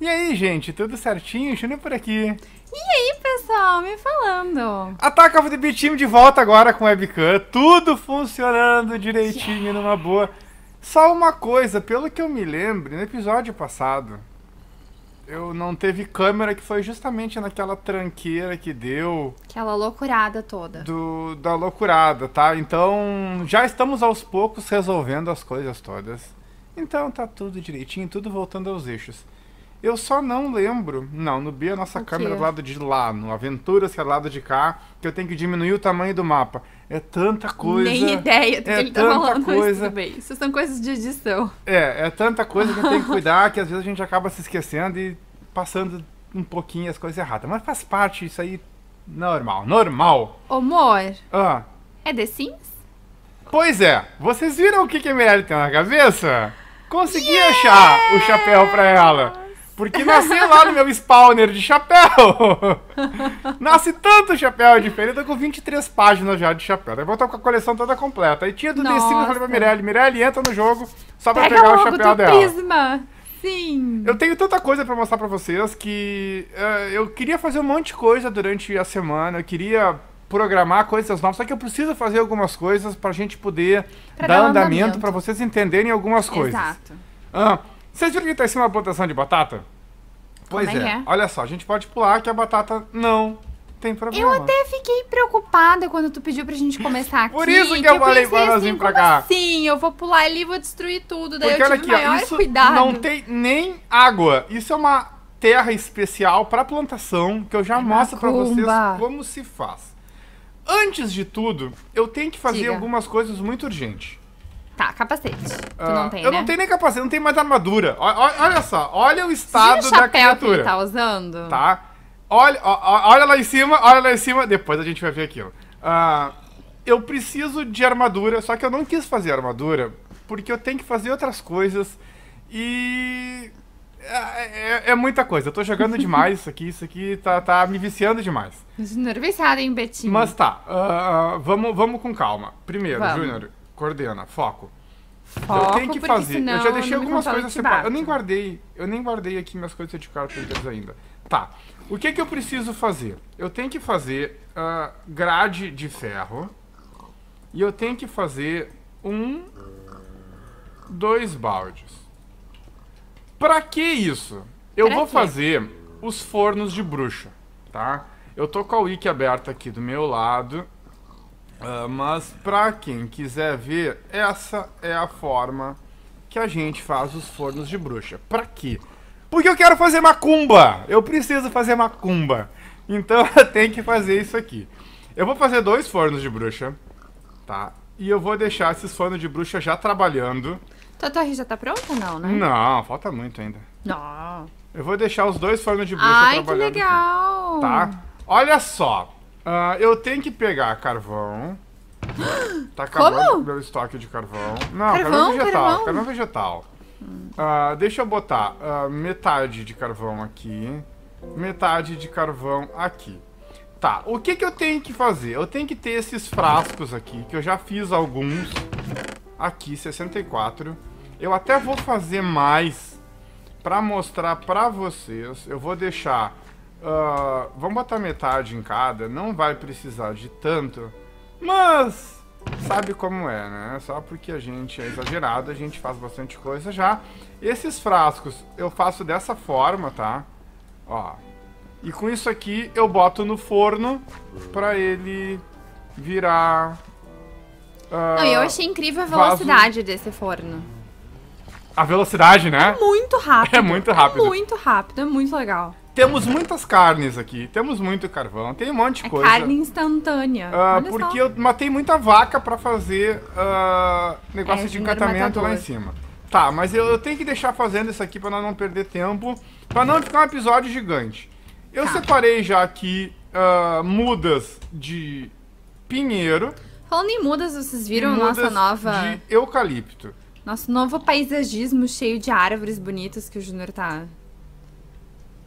E aí, gente, tudo certinho? Júnior por aqui. E aí, pessoal, me falando. Ataca o The Team de volta agora com webcam, tudo funcionando direitinho, yeah. numa boa. Só uma coisa, pelo que eu me lembro, no episódio passado, eu não teve câmera que foi justamente naquela tranqueira que deu. Aquela loucurada toda. Do, da loucurada, tá? Então já estamos aos poucos resolvendo as coisas todas. Então tá tudo direitinho, tudo voltando aos eixos. Eu só não lembro. Não, no B a nossa o câmera é do lado de lá, no Aventuras que é do lado de cá, que eu tenho que diminuir o tamanho do mapa. É tanta coisa. Nem ideia do é que ele tá falando, coisa. tudo bem. Isso são coisas de edição. É, é tanta coisa que tem que cuidar que às vezes a gente acaba se esquecendo e passando um pouquinho as coisas erradas. Mas faz parte, isso aí normal, normal. amor. Ah. É The Sims? Pois é, vocês viram o que, a Mirelle tem na cabeça? Consegui yeah! achar o chapéu pra ela. Porque nasci lá no meu spawner de chapéu. Nasce tanto chapéu diferente. Eu tô com 23 páginas já de chapéu. Eu vou estar com a coleção toda completa. Aí tinha do Nossa. The Sims, eu falei pra Mirelle, Mirelle, entra no jogo só pra Pega pegar o chapéu dela. Prisma. Sim. Eu tenho tanta coisa para mostrar para vocês que uh, eu queria fazer um monte de coisa durante a semana. Eu queria programar coisas novas, só que eu preciso fazer algumas coisas para a gente poder pra dar, dar andamento, andamento. para vocês entenderem algumas coisas. Exato. Ah, vocês viram que tá em cima da plantação de batata? Pois é, é. é. Olha só, a gente pode pular que a batata não tem problema. Eu até fiquei preocupada quando tu pediu pra gente começar aqui. Por isso que, eu, falei assim, pra assim, pra cá. Sim, eu vou pular ali e vou destruir tudo. Daí Porque eu tive olha aqui, cuidado. Não tem nem água. Isso é uma terra especial para plantação que eu já é mostro para vocês como se faz. Antes de tudo, eu tenho que fazer Diga. algumas coisas muito urgentes. Tá, capacete. Ah, não tem, Eu né? não tenho nem capacete, não tenho mais armadura. Olha, olha só, olha o estado o da criatura. Que ele tá usando? Tá. Olha, olha lá em cima, olha lá em cima. Depois a gente vai ver aquilo. Ah, eu preciso de armadura, só que eu não quis fazer armadura porque eu tenho que fazer outras coisas e. É, é, é muita coisa, eu tô jogando demais isso aqui, isso aqui tá, tá me viciando demais. Desnerviçado, hein, Betinho? Mas tá, uh, vamos, vamos com calma. Primeiro, Júnior, coordena, foco. Foco, eu tenho que fazer. Senão, eu já deixei algumas coisas separadas. Eu nem guardei, eu nem guardei aqui minhas coisas de carpenters ainda. Tá. O que que eu preciso fazer? Eu tenho que fazer uh, grade de ferro. E eu tenho que fazer um, dois baldes. Pra que isso? Eu pra vou quê? fazer os fornos de bruxa, tá? Eu tô com a wiki aberta aqui do meu lado ah, mas para quem quiser ver, essa é a forma que a gente faz os fornos de bruxa. Para quê? Porque eu quero fazer macumba. Eu preciso fazer macumba. Então eu tenho que fazer isso aqui. Eu vou fazer dois fornos de bruxa, tá? E eu vou deixar esses fornos de bruxa já trabalhando. Tua torre já tá pronta não, né? Não, falta muito ainda. Não. Eu vou deixar os dois fornos de bruxa Ai, trabalhando. Ai, que legal. Aqui, tá? Olha só. Uh, eu tenho que pegar carvão. Tá acabando Como? meu estoque de carvão. Não, carvão, é carvão vegetal. Carvão, carvão é vegetal. Uh, deixa eu botar uh, metade de carvão aqui, metade de carvão aqui. Tá, o que, que eu tenho que fazer? Eu tenho que ter esses frascos aqui, que eu já fiz alguns. Aqui, 64. Eu até vou fazer mais pra mostrar pra vocês. Eu vou deixar Uh, vamos botar metade em cada, não vai precisar de tanto, mas sabe como é, né? Só porque a gente é exagerado, a gente faz bastante coisa já. Esses frascos eu faço dessa forma, tá? Ó. E com isso aqui eu boto no forno pra ele virar... Uh, não, eu achei incrível a velocidade vaso... desse forno. A velocidade, né? É muito é rápido. É muito rápido. É muito rápido, é muito legal. Temos muitas carnes aqui, temos muito carvão, tem um monte de é coisa. Carne instantânea. Uh, porque só. eu matei muita vaca para fazer uh, negócio é, de encantamento lá em cima. Tá, mas eu, eu, tenho que deixar fazendo isso aqui para não perder tempo, para não ficar um episódio gigante. Eu tá. separei já aqui uh, mudas de pinheiro. Falando em mudas, vocês viram mudas nossa nova. De eucalipto. Nosso novo paisagismo cheio de árvores bonitas que o Júnior tá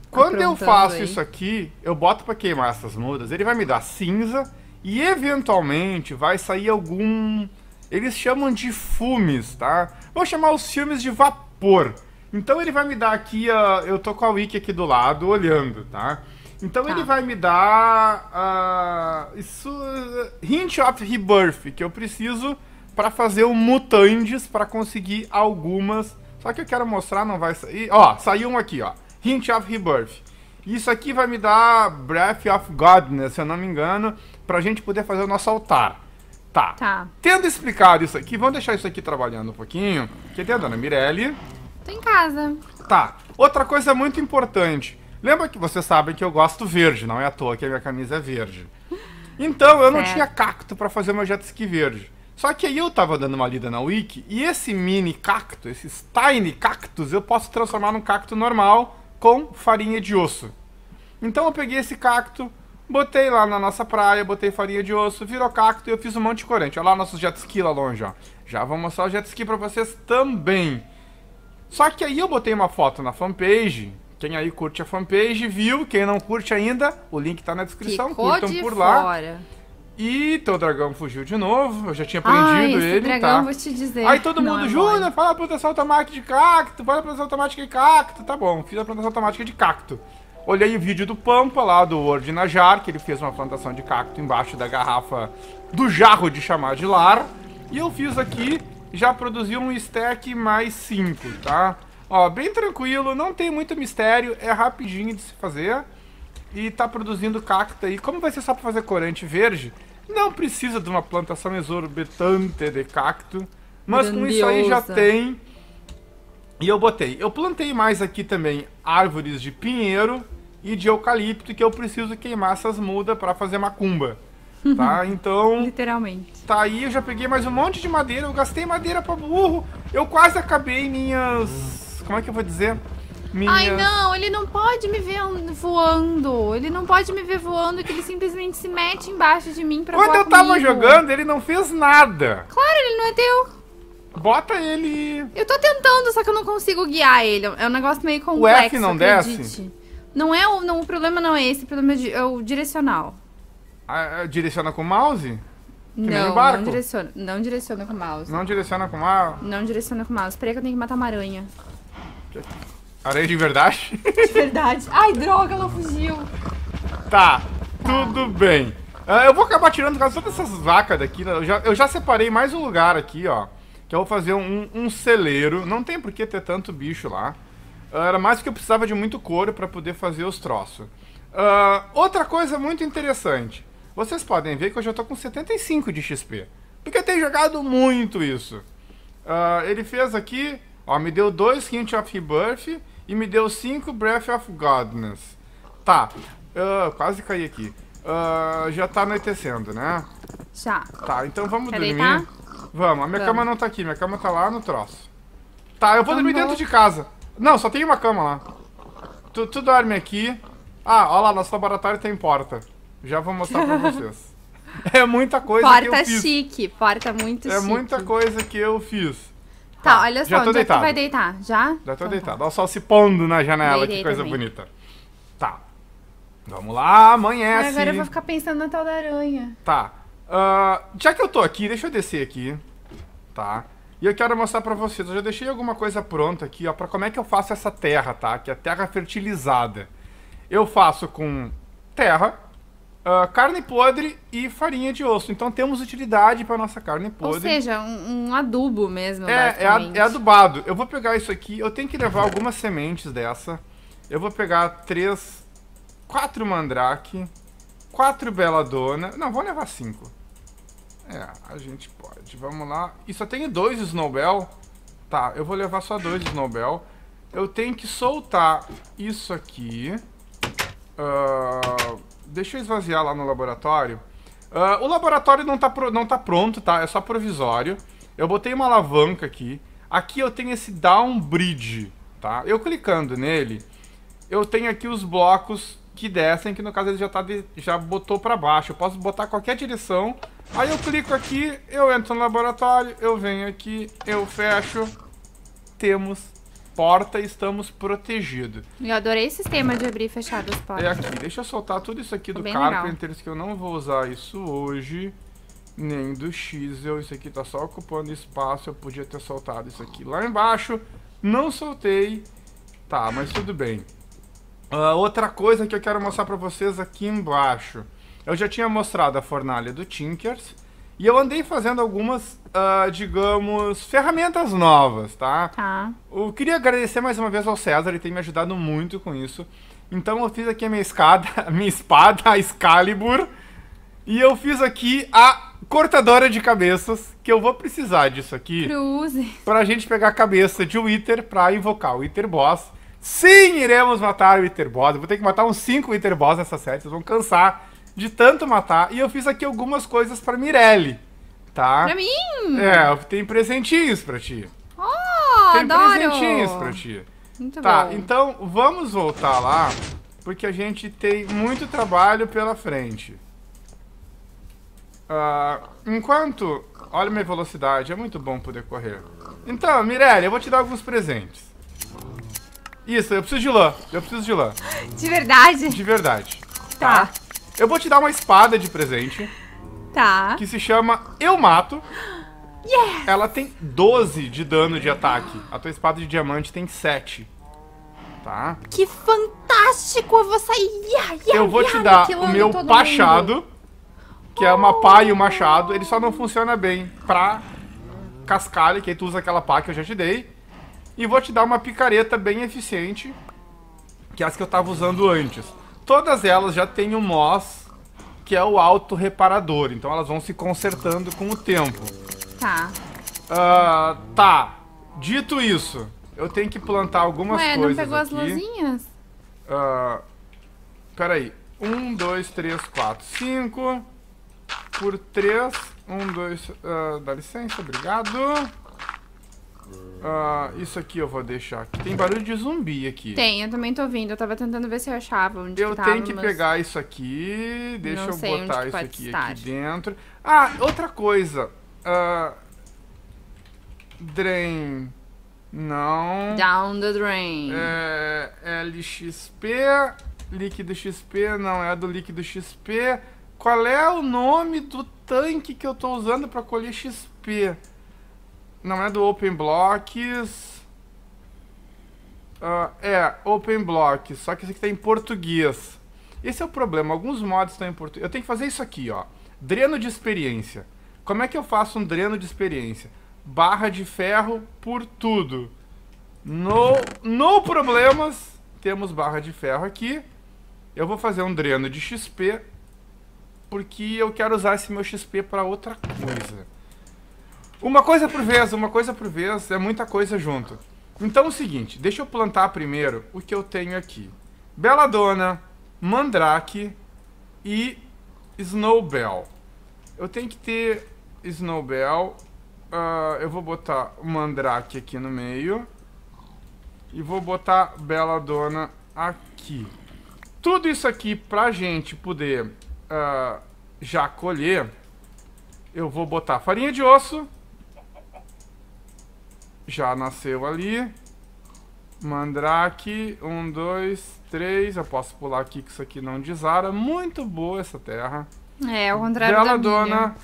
quando eu faço isso aqui, eu boto para queimar essas mudas, ele vai me dar cinza e eventualmente vai sair algum... Eles chamam de fumes, tá? Vou chamar os filmes de vapor. Então ele vai me dar aqui, uh, eu tô com a wiki aqui do lado olhando, tá? Então tá. ele vai me dar uh, isso, uh, Hint of Rebirth, que eu preciso para fazer o mutantes para conseguir algumas. Só que eu quero mostrar, não vai sair. Ó, saiu um aqui, ó. Hint of Rebirth. Isso aqui vai me dar Breath of Godness, né, se eu não me engano, pra gente poder fazer o nosso altar. Tá. tá. Tendo explicado isso aqui, vamos deixar isso aqui trabalhando um pouquinho. Que tem a dona Mirelle. Tô em casa. Tá. Outra coisa muito importante. Lembra que vocês sabem que eu gosto verde, não é à toa que a minha camisa é verde. Então, eu não tinha cacto para fazer meu jet ski verde. Só que aí eu tava dando uma lida na wiki e esse mini cacto, esses tiny cactos, eu posso transformar num cacto normal com farinha de osso. Então eu peguei esse cacto, botei lá na nossa praia, botei farinha de osso, virou cacto e eu fiz um monte de corante. Olha lá nossos jet ski lá longe, ó. Já vou mostrar o jet ski pra vocês também. Só que aí eu botei uma foto na fanpage. Quem aí curte a fanpage viu, quem não curte ainda, o link tá na descrição, Ficou curtam por fora. lá. E teu dragão fugiu de novo, eu já tinha prendido Ai, esse ele. Tá? dragão, tá. vou te dizer. Aí todo mundo, é Júnior, fala a plantação automática de cacto, fala a plantação automática de cacto. Tá bom, fiz a plantação automática de cacto. Olhei o vídeo do Pampa lá, do Word Najar, que ele fez uma plantação de cacto embaixo da garrafa do jarro de chamar de lar. E eu fiz aqui, já produzi um stack mais 5, tá? Ó, bem tranquilo, não tem muito mistério, é rapidinho de se fazer. E tá produzindo cacto aí. Como vai ser só pra fazer corante verde, não precisa de uma plantação exorbitante de cacto, mas Grandiosa. com isso aí já tem. E eu botei. Eu plantei mais aqui também árvores de pinheiro e de eucalipto, que eu preciso queimar essas mudas para fazer macumba. Tá? Então. Literalmente. Tá aí, eu já peguei mais um monte de madeira, eu gastei madeira para burro. Eu quase acabei minhas. Como é que eu vou dizer? Minha... Ai, não, ele não pode me ver voando. Ele não pode me ver voando, que ele simplesmente se mete embaixo de mim pra Quando eu tava comigo. jogando, ele não fez nada. Claro, ele não é teu. Bota ele... Eu tô tentando, só que eu não consigo guiar ele. É um negócio meio complexo, O F não acredite. desce? Não é o... Não, o problema não é esse, o problema é, é o direcional. Ah, ah, direciona com o mouse? Que não, não direciona. Não direciona com o mouse. Não direciona com o mouse? Não direciona com o mouse. Peraí que eu tenho que matar uma aranha. Aranha de verdade? De verdade. Ai, droga, ela fugiu. Tá, tudo bem. Ah, eu vou acabar tirando todas essas vacas daqui. Né? Eu já, eu já separei mais um lugar aqui, ó. Que eu vou fazer um, um celeiro. Não tem por que ter tanto bicho lá. Ah, era mais que eu precisava de muito couro para poder fazer os troços. Uh, outra coisa muito interessante. Vocês podem ver que eu já estou com 75 de XP. Porque eu tenho jogado muito isso. Uh, ele fez aqui Ó, me deu 2 Hint of Rebirth e me deu 5 Breath of Godness. Tá, uh, quase caí aqui. Uh, já tá anoitecendo, né? Já. Tá, então vamos Quer dormir. Deitar? Vamos, a minha vamos. cama não tá aqui, minha cama tá lá no troço. Tá, eu vou dormir dentro de casa. Não, só tem uma cama lá. Tu, tu dorme aqui. Ah, olha lá, nosso laboratório tem porta. Já vou mostrar pra vocês. É muita coisa porta que eu fiz. Porta chique, porta muito é chique. É muita coisa que eu fiz. Tá, tá, olha só, já tô onde deitado. é que tu vai deitar? Já? Já tô então, tá. deitado. Tá. Olha o sol se pondo na janela, que coisa também. bonita. Tá. Vamos lá, amanhece. Agora eu vou ficar pensando na tal da aranha. Tá. Uh, já que eu tô aqui, deixa eu descer aqui. Tá. E eu quero mostrar pra vocês. Eu já deixei alguma coisa pronta aqui, ó, pra como é que eu faço essa terra, tá? Que é terra fertilizada. Eu faço com terra, uh, carne podre e farinha de osso. Então temos utilidade para nossa carne podre. Ou seja, um, um adubo mesmo. É, é, é adubado. Eu vou pegar isso aqui. Eu tenho que levar algumas sementes dessa. Eu vou pegar três, quatro mandrake, quatro beladona. Não, vou levar cinco. É, a gente pode. Vamos lá. E só tenho dois Snowbell. Tá, eu vou levar só dois Snowbell. Eu tenho que soltar isso aqui. Ah, deixa eu esvaziar lá no laboratório. Uh, o laboratório não tá, pro, não tá pronto, tá? É só provisório. Eu botei uma alavanca aqui. Aqui eu tenho esse down bridge, tá? Eu clicando nele, eu tenho aqui os blocos que descem, que no caso ele já, tá de, já botou para baixo. Eu posso botar qualquer direção. Aí eu clico aqui, eu entro no laboratório, eu venho aqui, eu fecho. Temos porta estamos protegidos. Eu adorei esse sistema de abrir e fechar das é portas. É aqui, deixa eu soltar tudo isso aqui Ficou do Carpenter, que eu não vou usar isso hoje, nem do Xel. Isso aqui tá só ocupando espaço, eu podia ter soltado isso aqui lá embaixo. Não soltei. Tá, mas tudo bem. Uh, outra coisa que eu quero mostrar pra vocês aqui embaixo. Eu já tinha mostrado a fornalha do Tinkers. E eu andei fazendo algumas, uh, digamos, ferramentas novas, tá? Tá. Eu queria agradecer mais uma vez ao César, ele tem me ajudado muito com isso. Então eu fiz aqui a minha escada, a minha espada, a Excalibur. E eu fiz aqui a cortadora de cabeças, que eu vou precisar disso aqui. Cruze. Pra gente pegar a cabeça de Wither pra invocar o Wither Boss. Sim, iremos matar o Wither Boss. Eu vou ter que matar uns 5 Wither Boss nessa série, vocês vão cansar de tanto matar. E eu fiz aqui algumas coisas pra Mirelle, tá? Pra mim? É, tem presentinhos pra ti. Oh, tem adoro! Tem presentinhos pra ti. Muito tá, bom. então vamos voltar lá, porque a gente tem muito trabalho pela frente. Uh, enquanto... Olha minha velocidade, é muito bom poder correr. Então, Mirelle, eu vou te dar alguns presentes. Isso, eu preciso de lã. Eu preciso de lã. De verdade? De verdade. Tá. tá. Eu vou te dar uma espada de presente. Tá. Que se chama Eu Mato. Yes! Ela tem 12 de dano de ataque. A tua espada de diamante tem 7. Tá? Que fantástico! Eu vou sair. Yeah, yeah, eu vou yeah, te dar o meu machado, que é uma pá e um machado. Ele só não funciona bem pra cascalha, que aí tu usa aquela pá que eu já te dei. E vou te dar uma picareta bem eficiente, que é as que eu tava usando antes todas elas já têm o MOS, que é o auto-reparador. Então elas vão se consertando com o tempo. Tá. Ah, tá. Dito isso, eu tenho que plantar algumas coisas. Ué, não pegou aqui. as luzinhas? Ah, peraí. Um, dois, três, quatro, cinco. Por três. Um, dois. Uh, dá licença, obrigado. Ah, isso aqui eu vou deixar. Aqui. Tem barulho de zumbi aqui. Tem, eu também tô ouvindo. Eu tava tentando ver se eu achava onde eu que tava. Eu tenho que mas... pegar isso aqui. Deixa Não eu botar isso aqui, aqui dentro. Ah, outra coisa. Uh, drain. Não. Down the drain. É, é LXP. Líquido XP. Não, é do líquido XP. Qual é o nome do tanque que eu tô usando pra colher XP? Não é do Open Blocks. Uh, é, Open Blocks, só que esse aqui tá em português. Esse é o problema, alguns mods estão em português. Eu tenho que fazer isso aqui, ó. Dreno de experiência. Como é que eu faço um dreno de experiência? Barra de ferro por tudo. No, no problemas, temos barra de ferro aqui. Eu vou fazer um dreno de XP, porque eu quero usar esse meu XP para outra coisa. Uma coisa por vez, uma coisa por vez, é muita coisa junto. Então é o seguinte, deixa eu plantar primeiro o que eu tenho aqui. Beladona, Mandrake e Snowbell. Eu tenho que ter Snowbell. Uh, eu vou botar Mandrake aqui no meio. E vou botar Beladona aqui. Tudo isso aqui pra gente poder uh, já colher, eu vou botar farinha de osso já nasceu ali. Mandrake, um, dois, três. Eu posso pular aqui que isso aqui não desara. Muito boa essa terra. É, o contrário Bela da dona. Minha.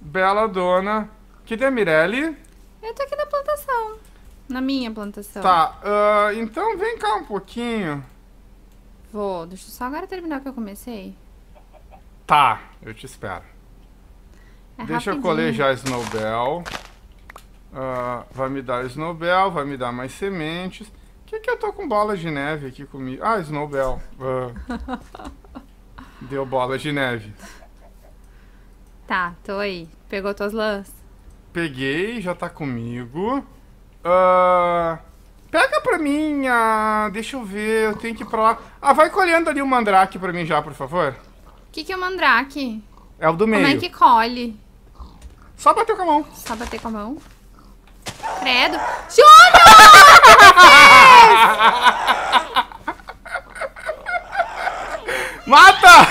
Bela dona. Que é Mirelle? Eu tô aqui na plantação. Na minha plantação. Tá, uh, então vem cá um pouquinho. Vou, deixa eu só agora terminar o que eu comecei. Tá, eu te espero. É deixa rapidinho. eu colejar Snowbell. Uh, vai me dar Snowbell, vai me dar mais sementes. O que, que eu tô com bola de neve aqui comigo? Ah, Snowbell. Uh. Deu bola de neve. Tá, tô aí. Pegou tuas lãs? Peguei, já tá comigo. Uh, pega pra mim a... Deixa eu ver, eu tenho que ir pra lá. Ah, vai colhendo ali o mandrake pra mim já, por favor. O que, que é o mandrake? É o do meio. Como é que colhe? Só bater com a mão. Só bater com a mão? Credo. Júnior! Mata!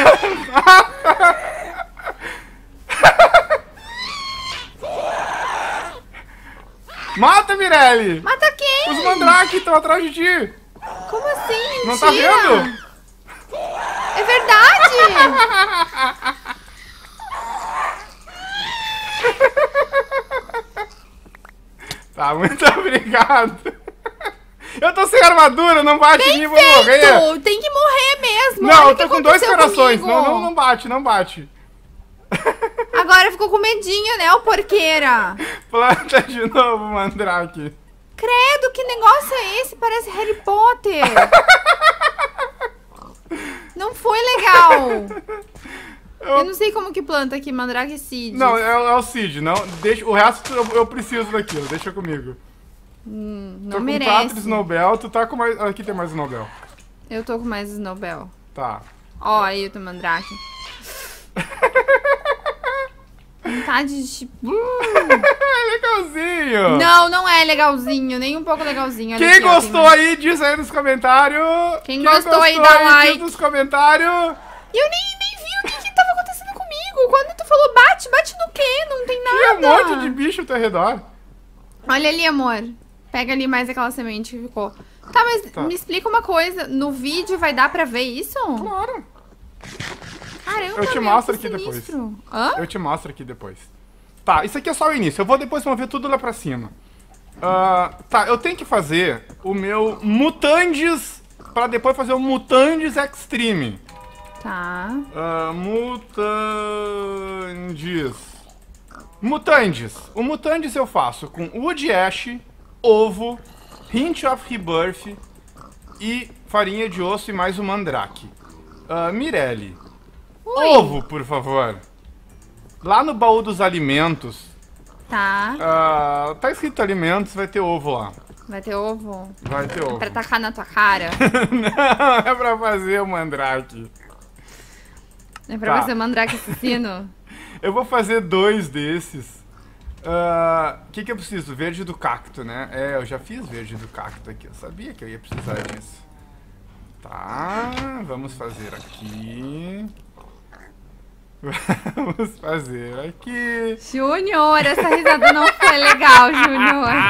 Mata! Mirelle! Mata quem? Os mandrake estão atrás de ti! Como assim? Mentira. Não tá vendo? É verdade! Tá, muito obrigado. Eu tô sem armadura, não bate Bem em mim, vou morrer. Tem que morrer mesmo. Não, Olha eu tô com dois corações. Não, não, não bate, não bate. Agora ficou com medinho, né, o porqueira? Planta de novo, mandrake. Credo, que negócio é esse? Parece Harry Potter. não foi legal. Eu não sei como que planta aqui, mandrake seed. Não, é, é o seed, não. Deixa, o resto eu, eu preciso daquilo, deixa comigo. Hum, não tô com merece. quatro Snowbell, tu tá com mais... Aqui tem mais Snowbell. Eu tô com mais Snowbell. Tá. Ó, aí eu tô mandrake. Vontade tá de... é legalzinho! Não, não é legalzinho, nem um pouco legalzinho. Quem aqui, gostou aí, diz aí nos comentários. Quem, Quem gostou, gostou, aí, dá aí, like. Diz nos comentários. E eu nem amigo, quando tu falou bate, bate no quê? Não tem nada. Tem um monte de bicho ao teu redor. Olha ali, amor. Pega ali mais aquela semente que ficou. Tá, mas tá. me explica uma coisa. No vídeo vai dar pra ver isso? Claro. Caramba, Eu te meu, mostro aqui sinistro. depois. Hã? Eu te mostro aqui depois. Tá, isso aqui é só o início. Eu vou depois mover tudo lá pra cima. Uh, tá, eu tenho que fazer o meu mutantes pra depois fazer o mutantes Extreme. Tá. Uh, ah, mutantes. Mutantes. O Mutantes eu faço com Wood Ash, ovo, Hint of Rebirth e farinha de osso e mais um mandrake. Uh, ah, Mirelle. Oi. Ovo, por favor. Lá no baú dos alimentos. Tá. Uh, tá escrito alimentos, vai ter ovo lá. Vai ter ovo? Vai ter ovo. É pra tacar na tua cara? Não, é pra fazer o mandrake. É pra tá. você mandar que assassino. eu vou fazer dois desses. O uh, ah, que, que eu preciso? Verde do cacto, né? É, eu já fiz verde do cacto aqui. Eu sabia que eu ia precisar disso. Tá, vamos fazer aqui. Vamos fazer aqui. Júnior, essa risada não foi legal, Júnior.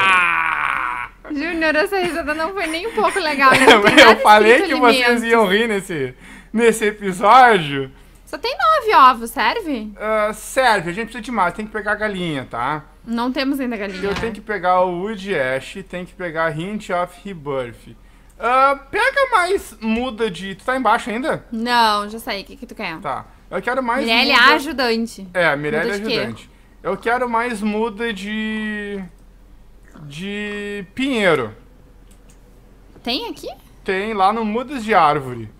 Júnior, essa risada não foi nem um pouco legal. Né? Eu falei que vocês iam rir nesse, nesse episódio. Só tem nove ovos, serve? Uh, serve, a gente precisa de mais, tem que pegar a galinha, tá? Não temos ainda galinha. Eu tenho que pegar o Wood Ash, tem que pegar Hint of Rebirth. Uh, pega mais muda de. Tu tá embaixo ainda? Não, já saí. O que, que tu quer? Tá. Eu quero mais. Mirelle muda... ajudante. É, Mirelle ajudante. Eu quero mais muda de. De pinheiro. Tem aqui? Tem lá no Mudas de Árvore.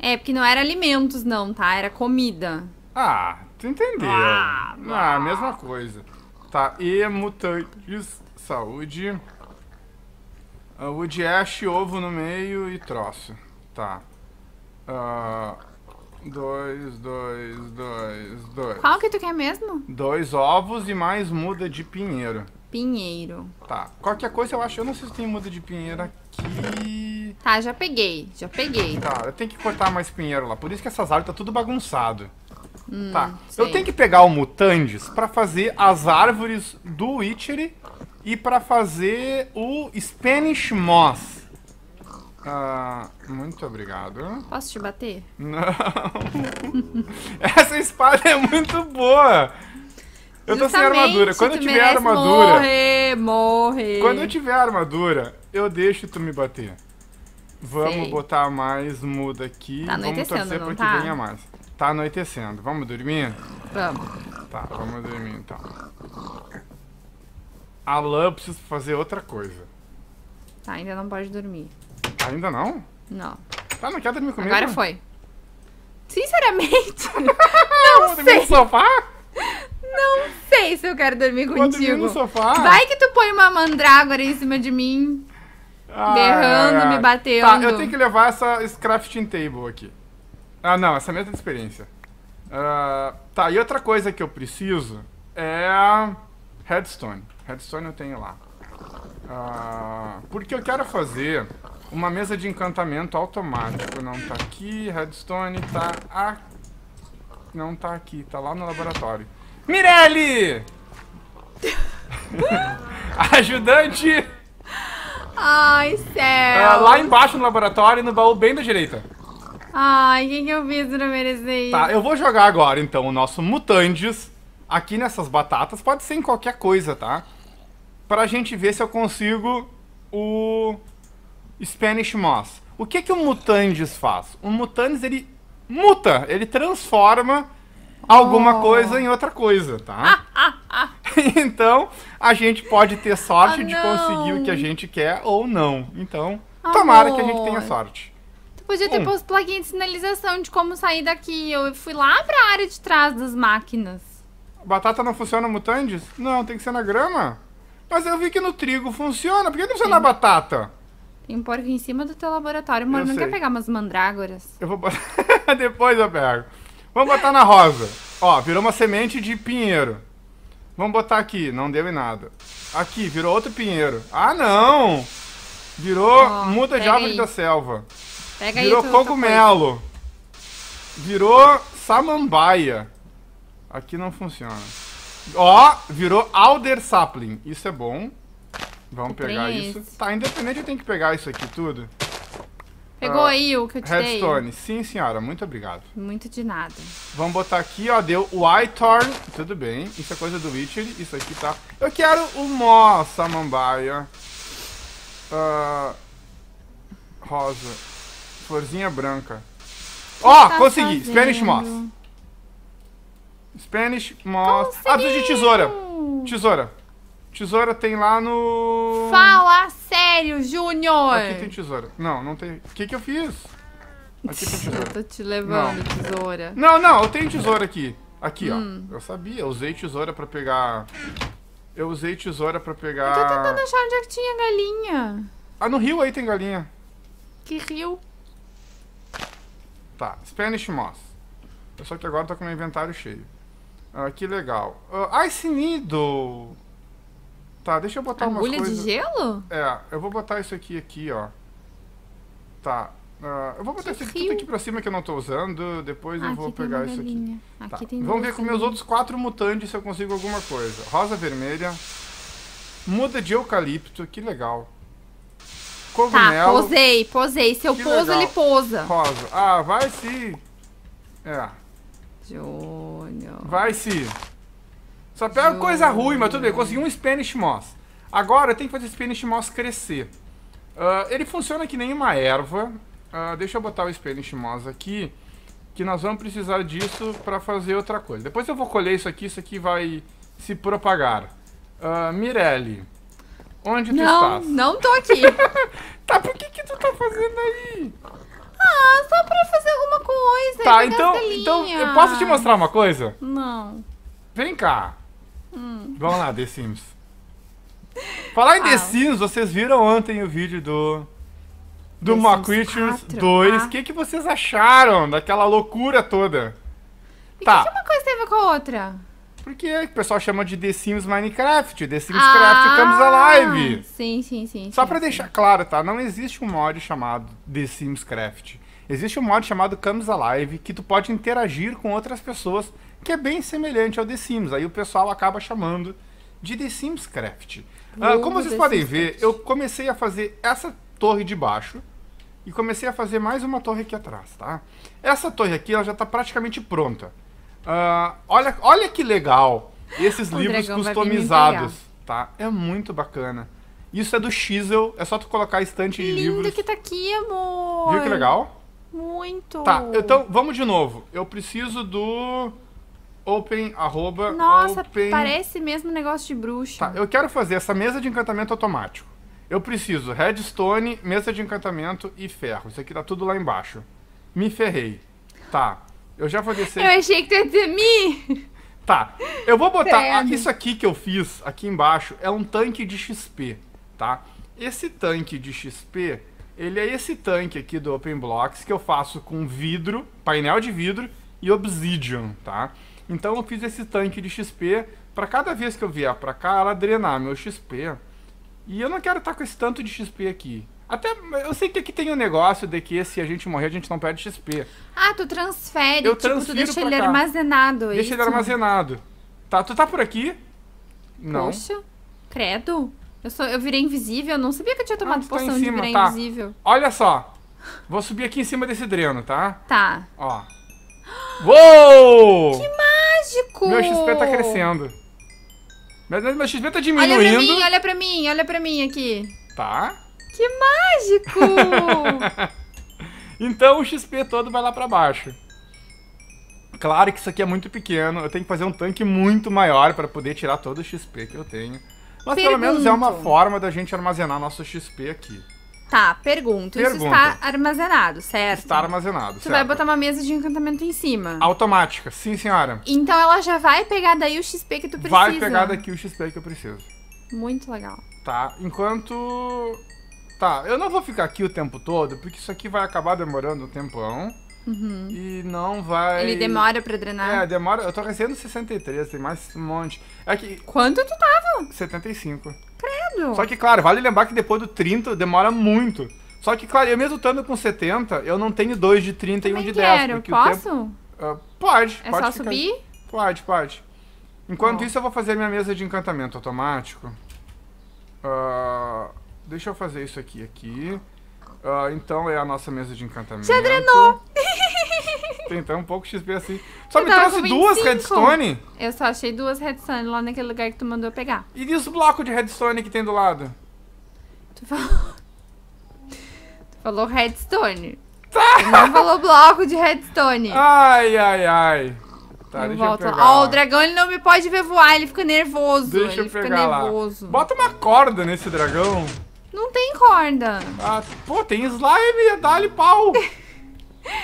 É, porque não era alimentos, não, tá? Era comida. Ah, tu entendeu. Ah, ah, ah. mesma coisa. Tá, e mutantes, saúde. Wood Ash, ovo no meio e troço. Tá. Uh, dois, dois, dois, dois. Qual que tu quer mesmo? Dois ovos e mais muda de pinheiro. Pinheiro. Tá. Qualquer coisa eu acho. Eu não sei se tem muda de pinheiro aqui. Tá, já peguei, já peguei. Tá, eu tenho que cortar mais pinheiro lá. Por isso que essas árvores tá tudo bagunçado. Hum, tá. Sei. Eu tenho que pegar o mutantes para fazer as árvores do Witcher e para fazer o Spanish Moss. Ah, muito obrigado. Posso te bater? Não. Essa espada é muito boa. Eu Justamente, tô sem armadura. Quando eu tiver armadura. morre morre Quando eu tiver armadura, eu deixo tu me bater. Vamos Sei. botar mais muda aqui. Tá vamos torcer para tá? que venha mais. Tá anoitecendo. Vamos dormir? Vamos. Tá, vamos dormir então. A lã precisa fazer outra coisa. Tá, ainda não pode dormir. Ainda não? Não. Tá, não quer dormir comigo? Agora foi. Sinceramente, não sei. Dormir no sofá? Não sei se eu quero dormir eu contigo. Dormir no sofá? Vai que tu põe uma mandrágora em cima de mim berrando, me bateu. Tá, eu tenho que levar essa esse crafting table aqui. Ah, não, essa é mesa de experiência. Uh, tá, e outra coisa que eu preciso é redstone. Redstone eu tenho lá. Uh, porque eu quero fazer uma mesa de encantamento automático. Não tá aqui, redstone tá aqui. Não tá aqui, tá lá no laboratório. Mirelle! Ajudante! Ai, é, céu. lá embaixo no laboratório, no baú bem da direita. Ai, o que, que eu fiz pra merecer tá, isso? Tá, eu vou jogar agora, então, o nosso Mutantes aqui nessas batatas. Pode ser em qualquer coisa, tá? Pra gente ver se eu consigo o Spanish Moss. O que que o mutantes faz? O mutantes ele muta, ele transforma alguma oh. coisa em outra coisa, tá? Ah, ah, ah. então, a gente pode ter sorte de conseguir o que a gente quer ou não. Então, tomara que a gente tenha sorte. Tu podia ter posto plugin de sinalização de como sair daqui. Eu fui lá pra área de trás das máquinas. Batata não funciona mutantes? Não, tem que ser na grama. Mas eu vi que no trigo funciona. Por que não funciona na batata? Tem um porco em cima do teu laboratório. Mano, não sei. quer pegar umas mandrágoras? Eu vou... Depois eu pego. Vamos botar na rosa. Ó, virou uma semente de pinheiro. Vamos botar aqui, não deu em nada. Aqui, virou outro pinheiro. Ah, não! Virou oh, muda de árvore aí. da selva. Pega virou aí cogumelo. Virou samambaia. Aqui não funciona. Ó, virou alder sapling. Isso é bom. Vamos pegar é isso. Tá, independente eu tenho que pegar isso aqui tudo. Pegou uh, aí o que eu te Redstone. Dei. Sim, senhora. Muito obrigado. Muito de nada. Vamos botar aqui, ó. Deu o Thorn Tudo bem. Isso é coisa do Witcher. Isso aqui tá... Eu quero o Mó Samambaia. Uh, ah, rosa. Florzinha branca. Ó, oh, tá consegui. Fazendo? Spanish Moss. Spanish Moss. Conseguiu. Ah, preciso de tesoura. Tesoura. Tesoura tem lá no. Fala sério, Júnior! Aqui tem tesoura. Não, não tem. O que, que eu fiz? Aqui tem tesoura. eu tô te levando, não. tesoura. Não, não, eu tenho tesoura aqui. Aqui, hum. ó. Eu sabia, eu usei tesoura pra pegar. Eu usei tesoura pra pegar. Eu tô tentando achar onde é que tinha galinha. Ah, no rio aí tem galinha. Que rio? Tá, Spanish Moss. Só que agora tô com meu inventário cheio. Ah, que legal. Ah, Ice Needle. Tá, deixa eu botar uma coisa. Agulha de gelo? É, eu vou botar isso aqui, aqui, ó. Tá. Uh, eu vou botar que isso aqui, tudo aqui pra cima que eu não tô usando, depois eu ah, vou pegar isso aqui. Tá, aqui tá. Vamos ver com meus outros quatro mutantes se eu consigo alguma coisa. Rosa vermelha. Muda de eucalipto, que legal. Tá, Cogumelo. Tá, posei, posei. Se eu que legal. ele posa. Rosa. Ah, vai se... É. Júnior. Vai se... Só pega coisa hum. ruim, mas tudo bem. Consegui um Spanish Moss. Agora eu tenho que fazer o Spanish Moss crescer. Uh, ele funciona que nem uma erva. Uh, deixa eu botar o Spanish Moss aqui. Que nós vamos precisar disso para fazer outra coisa. Depois eu vou colher isso aqui. Isso aqui vai se propagar. Uh, Mirelle, onde não, tu estás? Não, não tô aqui. tá, por que que tu tá fazendo aí? Ah, só pra fazer alguma coisa. Tá, então, então eu posso te mostrar uma coisa? Não. Vem cá. Hum. Vamos lá, The Sims. Falar em ah. The Sims, vocês viram ontem o vídeo do. Do Creatures 2. O ah. que, que vocês acharam daquela loucura toda? E tá. que tipo uma coisa tem a ver com a outra? Porque o pessoal chama de The Sims Minecraft, The Sims ah, Craft Comes Alive. Sim, sim, sim. Só sim, pra sim. deixar claro, tá? Não existe um mod chamado The Sims Craft. Existe um mod chamado Comes Alive que tu pode interagir com outras pessoas que é bem semelhante ao The Sims. Aí o pessoal acaba chamando de The Sims Craft. Uh, como vocês The podem Sims ver, Craft. eu comecei a fazer essa torre de baixo e comecei a fazer mais uma torre aqui atrás, tá? Essa torre aqui ela já está praticamente pronta. Uh, olha, olha que legal esses o livros customizados, tá? É muito bacana. Isso é do Chisel, é só tu colocar a estante de livros. Lindo que tá aqui, amor. Viu que legal? Muito. Tá, então vamos de novo. Eu preciso do open, arroba, Nossa, open... parece mesmo negócio de bruxa. Tá, eu quero fazer essa mesa de encantamento automático. Eu preciso redstone, mesa de encantamento e ferro. Isso aqui tá tudo lá embaixo. Me ferrei. Tá, eu já vou descer... Eu achei que tu ia dizer me... Tá, eu vou botar... isso aqui que eu fiz, aqui embaixo, é um tanque de XP, tá? Esse tanque de XP, ele é esse tanque aqui do Open Blocks que eu faço com vidro, painel de vidro e obsidian, tá? Então eu fiz esse tanque de XP para cada vez que eu vier para cá, ela drenar meu XP. E eu não quero estar tá com esse tanto de XP aqui. Até eu sei que aqui tem um negócio de que se a gente morrer, a gente não perde XP. Ah, tu transfere, eu tipo, tu deixa ele cá. armazenado. É deixa isso? ele armazenado. Tá, tu tá por aqui? Não. Poxa, credo. Eu, sou, eu virei invisível, eu não sabia que eu tinha tomado ah, tá poção tá cima, de virar tá. invisível. Olha só. Vou subir aqui em cima desse dreno, tá? Tá. Ó. Uou! Que mágico! Meu XP tá crescendo. Mas meu, meu XP tá diminuindo. Olha pra mim, olha pra mim, olha pra mim aqui. Tá. Que mágico! então o XP todo vai lá pra baixo. Claro que isso aqui é muito pequeno. Eu tenho que fazer um tanque muito maior pra poder tirar todo o XP que eu tenho. Mas Pergunto. pelo menos é uma forma da gente armazenar nosso XP aqui. Tá, pergunto. Pergunta. Isso está armazenado, certo? Está armazenado. Você certo. vai botar uma mesa de encantamento em cima. Automática, sim, senhora. Então ela já vai pegar daí o XP que tu precisa. Vai pegar daqui o XP que eu preciso. Muito legal. Tá, enquanto. Tá, eu não vou ficar aqui o tempo todo, porque isso aqui vai acabar demorando um tempão. Uhum. E não vai. Ele demora pra drenar? É, demora. Eu tô com 63, tem mais um monte. É que... Quanto tu tava? 75. Credo. Só que, claro, vale lembrar que depois do 30 demora muito. Só que, claro, eu mesmo estando com 70, eu não tenho 2 de 30 Também e 1 um de quero. 10. Posso? Tempo... Uh, ah, pode. É pode só ficar... subir? Pode, pode. Enquanto oh. isso, eu vou fazer minha mesa de encantamento automático. Uh, deixa eu fazer isso aqui, aqui. Uh, então é a nossa mesa de encantamento. Você drenou! Então um pouco XP assim. Só me trouxe duas redstone? Eu só achei duas redstone lá naquele lugar que tu mandou pegar. E os blocos de redstone que tem do lado? Tu falou... Tu falou redstone. Tá. Tu não falou bloco de redstone. Ai, ai, ai. Tá, eu deixa volto eu pegar Ó, oh, o dragão ele não me pode ver voar, ele fica nervoso. Deixa ele eu pegar lá. Nervoso. Bota uma corda nesse dragão. Não tem corda. Ah, pô, tem slime, dá-lhe pau.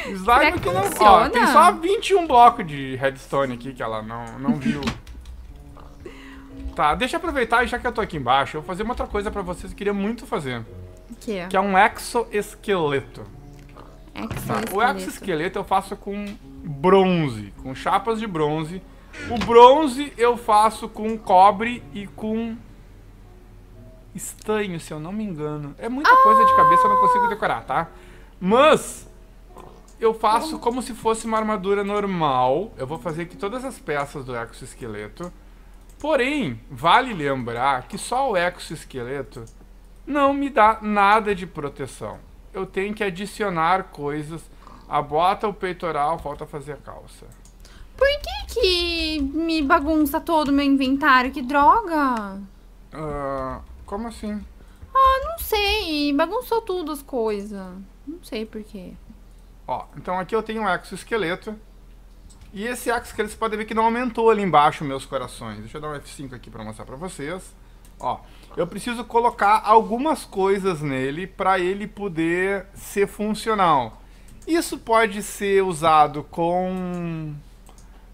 Slime que, que não. Ó, tem só 21 blocos de redstone aqui que ela não, não viu. tá, deixa eu aproveitar, já que eu tô aqui embaixo, eu vou fazer uma outra coisa pra vocês que eu queria muito fazer. Que é um exoesqueleto. Exoesqueleto. Tá, o exoesqueleto eu faço com bronze, com chapas de bronze. O bronze eu faço com cobre e com estanho, se eu não me engano. É muita ah! coisa de cabeça, eu não consigo decorar, tá? Mas eu faço como se fosse uma armadura normal. Eu vou fazer aqui todas as peças do exoesqueleto. Porém, vale lembrar que só o exoesqueleto não me dá nada de proteção. Eu tenho que adicionar coisas. A bota, o peitoral, falta fazer a calça. Por que que me bagunça todo o meu inventário? Que droga! Uh, como assim? Ah, não sei. Bagunçou tudo as coisas. Não sei por quê. Ó, então aqui eu tenho um exoesqueleto. E esse exoesqueleto você pode ver que não aumentou ali embaixo meus corações. Deixa eu dar um F5 aqui para mostrar para vocês. Ó, eu preciso colocar algumas coisas nele para ele poder ser funcional. Isso pode ser usado com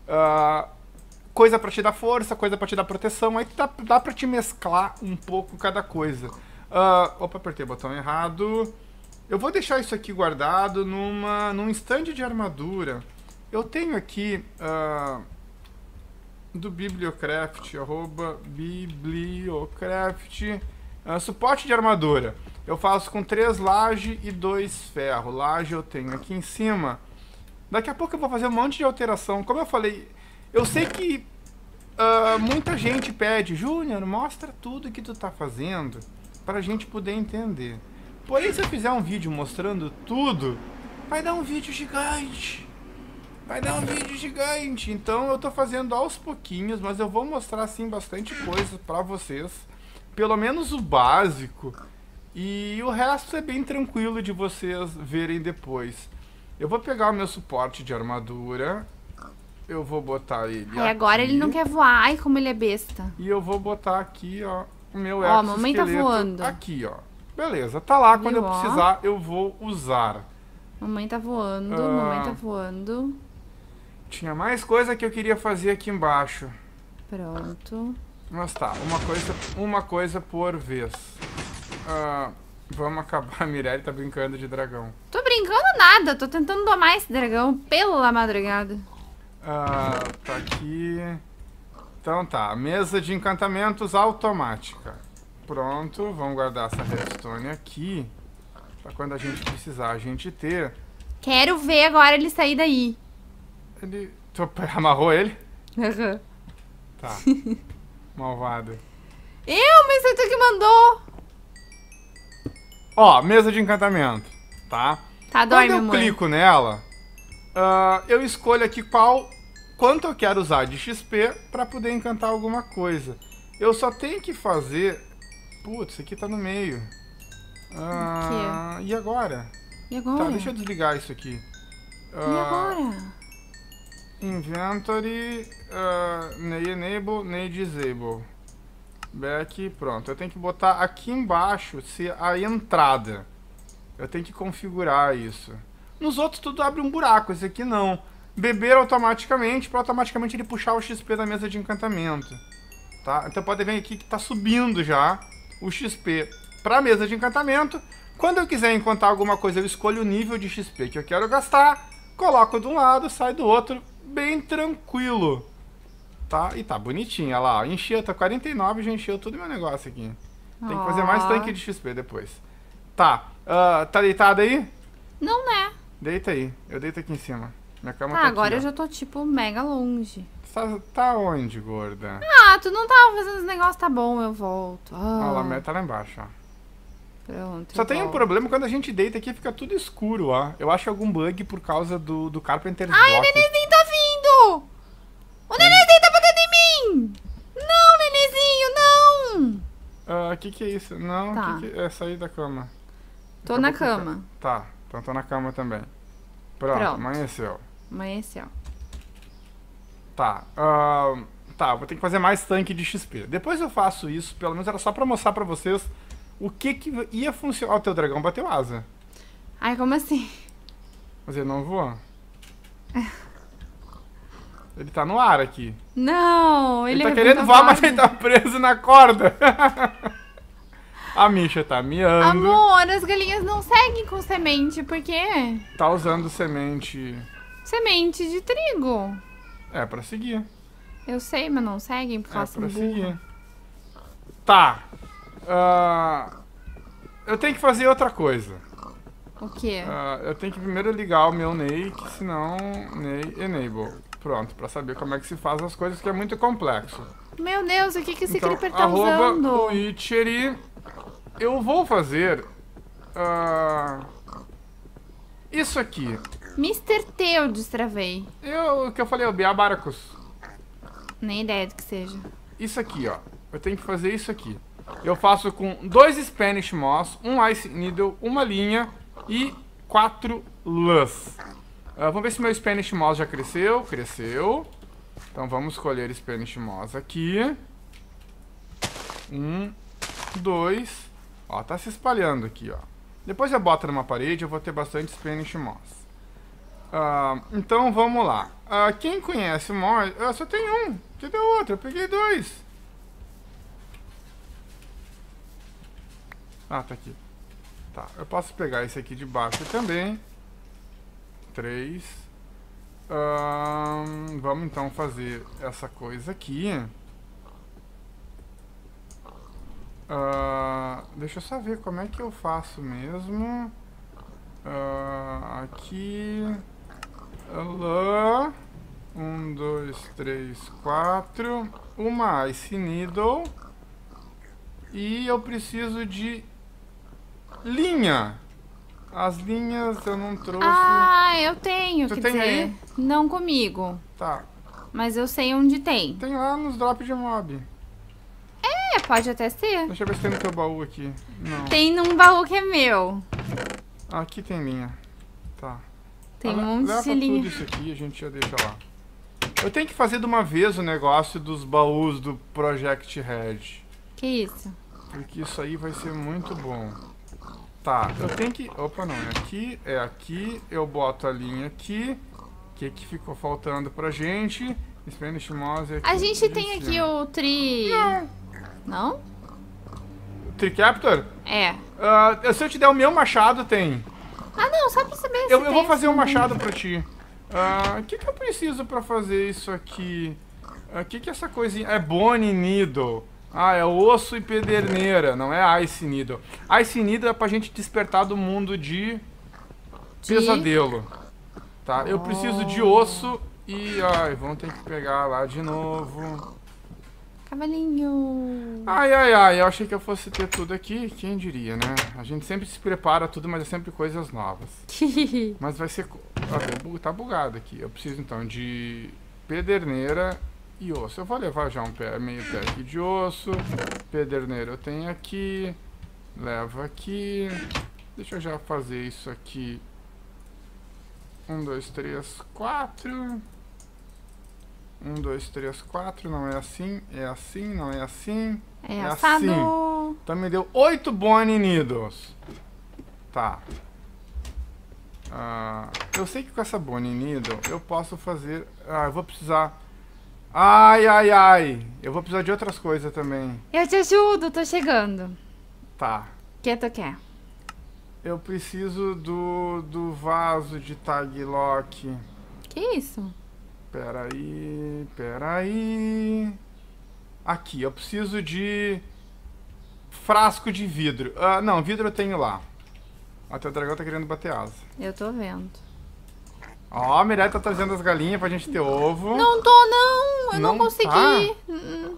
uh, coisa para te dar força, coisa para te dar proteção. Aí dá, dá para te mesclar um pouco cada coisa. Uh, opa, apertei o botão errado. Eu vou deixar isso aqui guardado numa, num estande de armadura. Eu tenho aqui uh, do bibliocraft, arroba bibliocraft, uh, suporte de armadura. Eu faço com três laje e dois ferro. Laje eu tenho aqui em cima. Daqui a pouco eu vou fazer um monte de alteração. Como eu falei, eu sei que uh, muita gente pede, Júnior, mostra tudo que tu tá fazendo para a gente poder entender. Porém, se eu fizer um vídeo mostrando tudo, vai dar um vídeo gigante. Vai dar um vídeo gigante. Então eu tô fazendo aos pouquinhos, mas eu vou mostrar assim bastante coisa pra vocês. Pelo menos o básico. E o resto é bem tranquilo de vocês verem depois. Eu vou pegar o meu suporte de armadura. Eu vou botar ele. Ai, agora ele não quer voar. Ai, como ele é besta. E eu vou botar aqui, ó, o meu exoesqueleto. Ó, a mamãe tá voando. Aqui, ó. Beleza, tá lá. Quando eu precisar, eu vou usar. Mamãe tá voando, ah, mamãe tá voando. Tinha mais coisa que eu queria fazer aqui embaixo. Pronto. Mas tá, uma coisa, uma coisa por vez. Ah, vamos acabar. A Mirelle tá brincando de dragão. Tô brincando nada, tô tentando domar esse dragão pela madrugada. Ah, tá aqui. Então tá, mesa de encantamentos automática. Pronto, vamos guardar essa redstone aqui. Pra quando a gente precisar, a gente ter. Quero ver agora ele sair daí. Ele... Tu amarrou ele? Aham. Uhum. Tá. Malvado. Eu? Mas foi tu que mandou. Ó, mesa de encantamento, tá? Tá, dorme, Quando eu mãe. clico nela, uh, eu escolho aqui qual... Quanto eu quero usar de XP pra poder encantar alguma coisa. Eu só tenho que fazer Putz, aqui tá no meio. Ah, e agora? E tá, agora? Tá, deixa eu desligar isso aqui. Ah, e agora? Inventory, uh, ah, nem enable, nem disable. Back, pronto. Eu tenho que botar aqui embaixo se a entrada. Eu tenho que configurar isso. Nos outros tudo abre um buraco, esse aqui não. Beber automaticamente, pra automaticamente ele puxar o XP da mesa de encantamento. Tá? Então pode ver aqui que tá subindo já o XP para a mesa de encantamento. Quando eu quiser encontrar alguma coisa, eu escolho o nível de XP que eu quero gastar, coloco de um lado, sai do outro, bem tranquilo. Tá? E tá bonitinha lá, Encheu, tá 49, já encheu tudo meu negócio aqui. Tem que fazer mais tanque de XP depois. Tá. Uh, tá deitada aí? Não, né? Deita aí. Eu deito aqui em cima. Minha cama tá ah, tá, agora aqui, eu ó. já tô, tipo, mega longe. Tá, tá onde, gorda? Ah, tu não tava fazendo os negócios, tá bom, eu volto. Ah, ah lá, tá lá embaixo, ó. Pronto. Só tem volto. um problema quando a gente deita aqui fica tudo escuro, ó. Eu acho algum bug por causa do, do Carpenter's Ai, Block. o nenenzinho tá vindo! O nenenzinho tá batendo em mim! Não, nenenzinho, não! O uh, ah, que que é isso? Não, tá. que que... é, é sair da cama. Tô Acabou na cama. Ficar. Tá, então tô na cama também. Pronto, Pronto. amanheceu. Amanheceu. Tá. Uh, tá, vou ter que fazer mais tanque de XP. Depois eu faço isso, pelo menos era só pra mostrar pra vocês o que que ia funcionar. Ó, o teu dragão bateu asa. Ai, como assim? Mas ele não voa? Ele tá no ar aqui. Não, ele, ele tá é querendo voar, mas ele tá preso na corda. A Misha tá miando. Amor, as galinhas não seguem com semente, por quê? Tá usando semente. Semente de trigo. É pra seguir. Eu sei, mas não seguem do. é pra seguir. Tá. Uh, eu tenho que fazer outra coisa. O quê? Uh, eu tenho que primeiro ligar o meu Nake, senão... Nake enable. Pronto, pra saber como é que se faz as coisas, que é muito complexo. Meu Deus, o que, que esse então, creeper tá arroba usando? Witchery. Eu vou fazer... Uh, isso aqui. Mr. T, eu destravei. Eu, o que eu falei, o Biabaracus. Nem ideia do que seja. Isso aqui, ó. Eu tenho que fazer isso aqui. Eu faço com dois Spanish Moss, um Ice Needle, uma linha e quatro Luz. Uh, ah, vamos ver se meu Spanish Moss já cresceu. Cresceu. Então vamos colher Spanish Moss aqui. Um, dois. Ó, tá se espalhando aqui, ó. Depois eu boto numa parede, eu vou ter bastante Spanish Moss. Uh, então vamos lá. Uh, quem conhece o eu ah, só tenho um. Cadê o outro? Eu peguei dois. Ah, tá aqui. Tá, eu posso pegar esse aqui de baixo também. Três. Uh, vamos então fazer essa coisa aqui. deixa eu só ver como é que eu faço mesmo. aqui. Alô? Um, dois, três, quatro. Uma Ice Needle. E eu preciso de linha. As linhas eu não trouxe. Ah, eu tenho. Você tem dizer, aí? Não comigo. Tá. Mas eu sei onde tem. Tem lá nos drops de mob. É, pode até ser. Deixa eu ver se tem no teu baú aqui. Não. Tem num baú que é meu. Aqui tem linha. Tá. Tem um monte Leva de tudo isso aqui a gente já deixa lá. Eu tenho que fazer de uma vez o negócio dos baús do Project Red. Que isso? Porque isso aí vai ser muito bom. Tá, eu tenho que... Opa, não. É aqui, é aqui. Eu boto a linha aqui. O que que ficou faltando pra gente? Spanish Mouse é aqui. A gente tem aqui o Tri... Não? O Tri Captor? É. Uh, se eu te der o meu machado, tem. Ah, não, só pra saber Eu, eu vou fazer um machado pra ti. Ah, o uh, que, que eu preciso pra fazer isso aqui? Ah, o uh, que, que essa coisinha... É bone needle. Ah, é osso e pederneira, não é ice needle. Ice needle é pra gente despertar do mundo de... de... Pesadelo. Tá, eu preciso de oh. osso e... Ai, vamos ter que pegar lá de novo. Cavalinho! Ai, ai, ai, eu achei que eu fosse ter tudo aqui, quem diria, né? A gente sempre se prepara tudo, mas é sempre coisas novas. mas vai ser... Ah, tá bugado aqui. Eu preciso, então, de pederneira e osso. Eu vou levar já um pé, meio pé aqui de osso. Pederneira eu tenho aqui. Leva aqui. Deixa eu já fazer isso aqui. Um, dois, três, quatro... Um, dois, três, quatro, não é assim, é assim, não é assim, é, é assim. Então me deu oito bone Needles. Tá. Ah, eu sei que com essa bone Needle eu posso fazer... Ah, eu vou precisar... Ai, ai, ai. Eu vou precisar de outras coisas também. Eu te ajudo, tô chegando. Tá. O que tu quer? Eu preciso do, do vaso de tag lock. Que isso? Peraí, peraí. Aqui, eu preciso de frasco de vidro. Ah, não, vidro eu tenho lá. Até o dragão tá querendo bater asa. Eu tô vendo. Ó, a Mireia tá trazendo as galinhas pra gente ter ovo. Não tô, não. Eu não, não tá? consegui. Tá?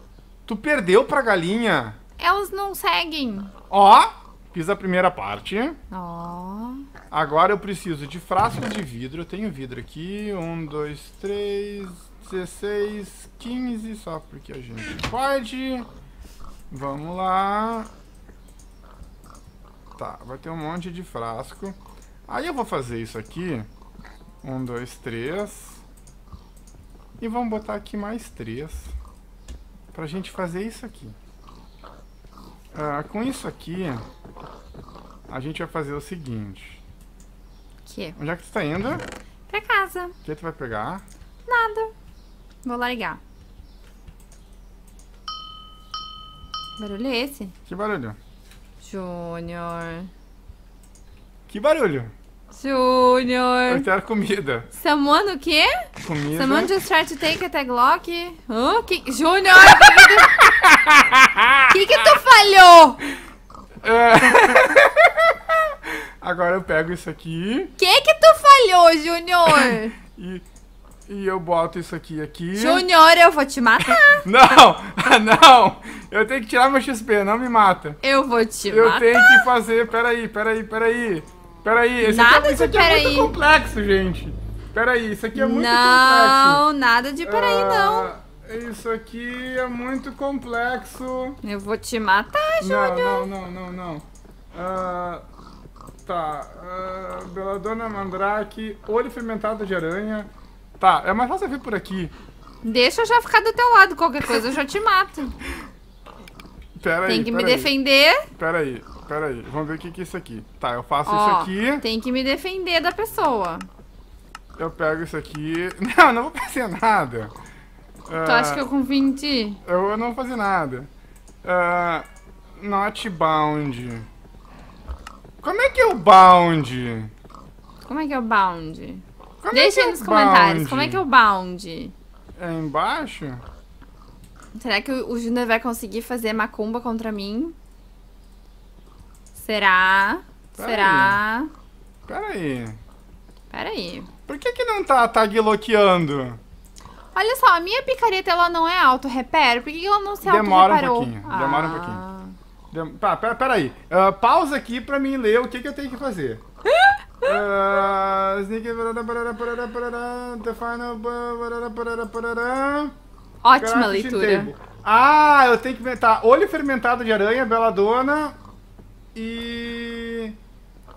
Tu perdeu pra galinha. Elas não seguem. Ó, fiz a primeira parte. Ó. Agora eu preciso de frascos de vidro. Eu tenho vidro aqui. Um, dois, três, 16, 15. Só porque a gente pode. Vamos lá. Tá, vai ter um monte de frasco. Aí eu vou fazer isso aqui. Um, dois, três. E vamos botar aqui mais três. Pra gente fazer isso aqui. Ah, com isso aqui, a gente vai fazer o seguinte quê? Onde é que tu tá indo? Pra casa. O que tu vai pegar? Nada. Vou largar. Que barulho é esse? Que barulho? Júnior. Que barulho? Júnior. Eu quero comida. Samuano o quê? Comida. Samuano just try to take a taglock. Oh, que... Júnior! O que, tu... que que tu falhou? É... Agora eu pego isso aqui. Que que tu falhou, Junior? e, e eu boto isso aqui aqui. Junior, eu vou te matar. não, não. Eu tenho que tirar meu XP, não me mata. Eu vou te eu matar. Eu tenho que fazer, peraí, peraí, peraí. Peraí, esse é nada aqui, isso aqui é muito complexo, gente. Peraí, isso aqui é muito não, complexo. Não, nada de peraí, uh, não. Isso aqui é muito complexo. Eu vou te matar, Junior Não, não, não, não, não. Uh, ah, Tá. Uh, ah, Beladona Mandrake, olho fermentado de aranha. Tá, é mais fácil vir por aqui. Deixa eu já ficar do teu lado, qualquer coisa eu já te mato. Pera tem aí, que me aí. defender. Pera aí, pera aí. Vamos ver o que, que é isso aqui. Tá, eu faço Ó, isso aqui. Tem que me defender da pessoa. Eu pego isso aqui. Não, não vou fazer nada. Tu uh, acha que eu convinto? Eu, eu não vou fazer nada. Uh, not bound. Como é que é o bound? Como é que é o bound? Como é Deixa é aí nos comentários, como é que é o bound? É embaixo? Será que o Junior vai conseguir fazer macumba contra mim? Será? Pera Será? Aí. Pera aí. Pera aí. Por que que não tá, tá guiloqueando? Olha só, a minha picareta ela não é auto-reparo. Por que, que ela não se auto-reparou? Demora auto um pouquinho, ah. demora um ah. pouquinho. Tá, peraí. Uh, pausa aqui pra mim ler o que, que eu tenho que fazer. Uh, Ótima leitura. Ah, eu tenho que inventar tá. olho fermentado de aranha, beladona e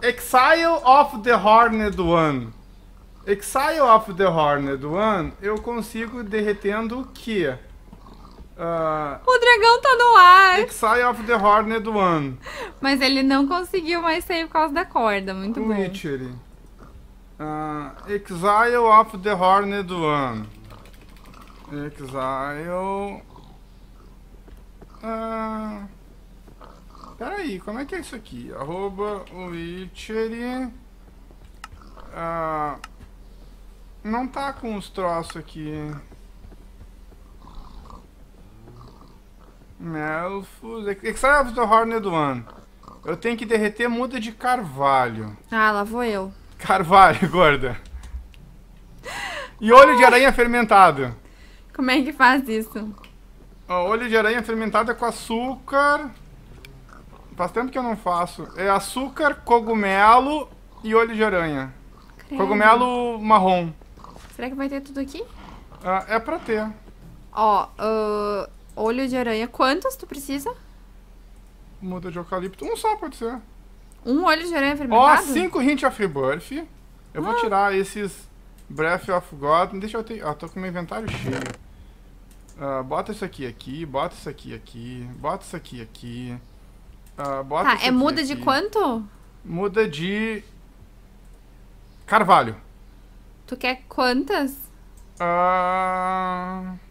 Exile of the Horned One. Exile of the Horned One, eu consigo derretendo o quê? Uh, o dragão tá no ar! Exile of the Horned é One. Mas ele não conseguiu mais sair por causa da corda, muito bom. Witcher. Uh, ah, Exile of the Horned é One. Exile... Uh, peraí, como é que é isso aqui? Arroba Witchery... Uh, não tá com os troços aqui... Não, os Exile the Horned One. Eu tenho que derreter muda de carvalho. Ah, lá vou eu. Carvalho, gorda. E olho de aranha fermentado. Como é que faz isso? Ó, olho de aranha fermentada é com açúcar. Faz tempo que eu não faço. É açúcar, cogumelo e olho de aranha. Cogumelo marrom. Será que vai ter tudo aqui? Ah, é pra ter. Ó, uh, Olho de aranha. Quantos tu precisa? Muda de eucalipto. Um só pode ser. Um olho de aranha fermentado? Ó, cinco hint of rebirth. Eu ah. vou tirar esses Breath of God. Deixa eu ter... Ah, tô com meu inventário cheio. Uh, bota isso aqui aqui, bota isso aqui aqui, bota isso aqui aqui. Uh, bota tá, é muda aqui. de quanto? Muda de... Carvalho. Tu quer quantas? Ah... Uh...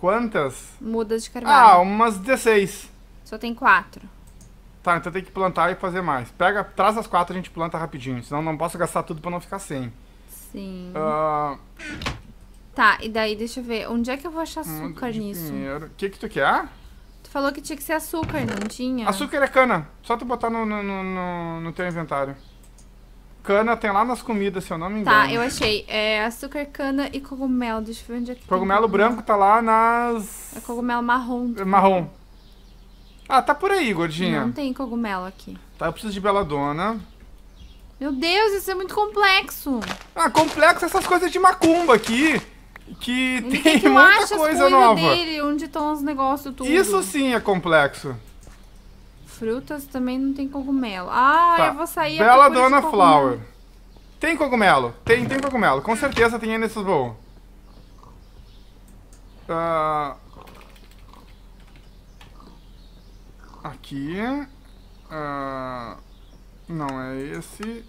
Quantas? Mudas de carvalho. Ah, umas 16. Só tem quatro. Tá, então tem que plantar e fazer mais. Pega, traz as quatro e a gente planta rapidinho, senão não posso gastar tudo pra não ficar sem. Sim. Uh... Tá, e daí deixa eu ver. Onde é que eu vou achar hum, açúcar nisso? O que que tu quer? Tu falou que tinha que ser açúcar, não tinha? Açúcar é cana. Só tu botar no, no, no, no teu inventário cana tem lá nas comidas, se eu não me tá, engano. Tá, eu achei. É açúcar, cana e cogumelo. Deixa eu ver onde é que Cogumelo tem. branco tá lá nas... É cogumelo marrom. É marrom. Ah, tá por aí, gordinha. Não tem cogumelo aqui. Tá, eu preciso de beladona. Meu Deus, isso é muito complexo. Ah, complexo essas coisas de macumba aqui. Que tem que muita coisa nova. Dele, onde estão os negócios tudo. Isso sim é complexo frutas também não tem cogumelo. Ah, tá. eu vou sair Bela Dona Flower. Tem cogumelo. Tem, tem cogumelo. Com certeza tem ainda nesses baús. Uh... Aqui. Uh... Não é esse.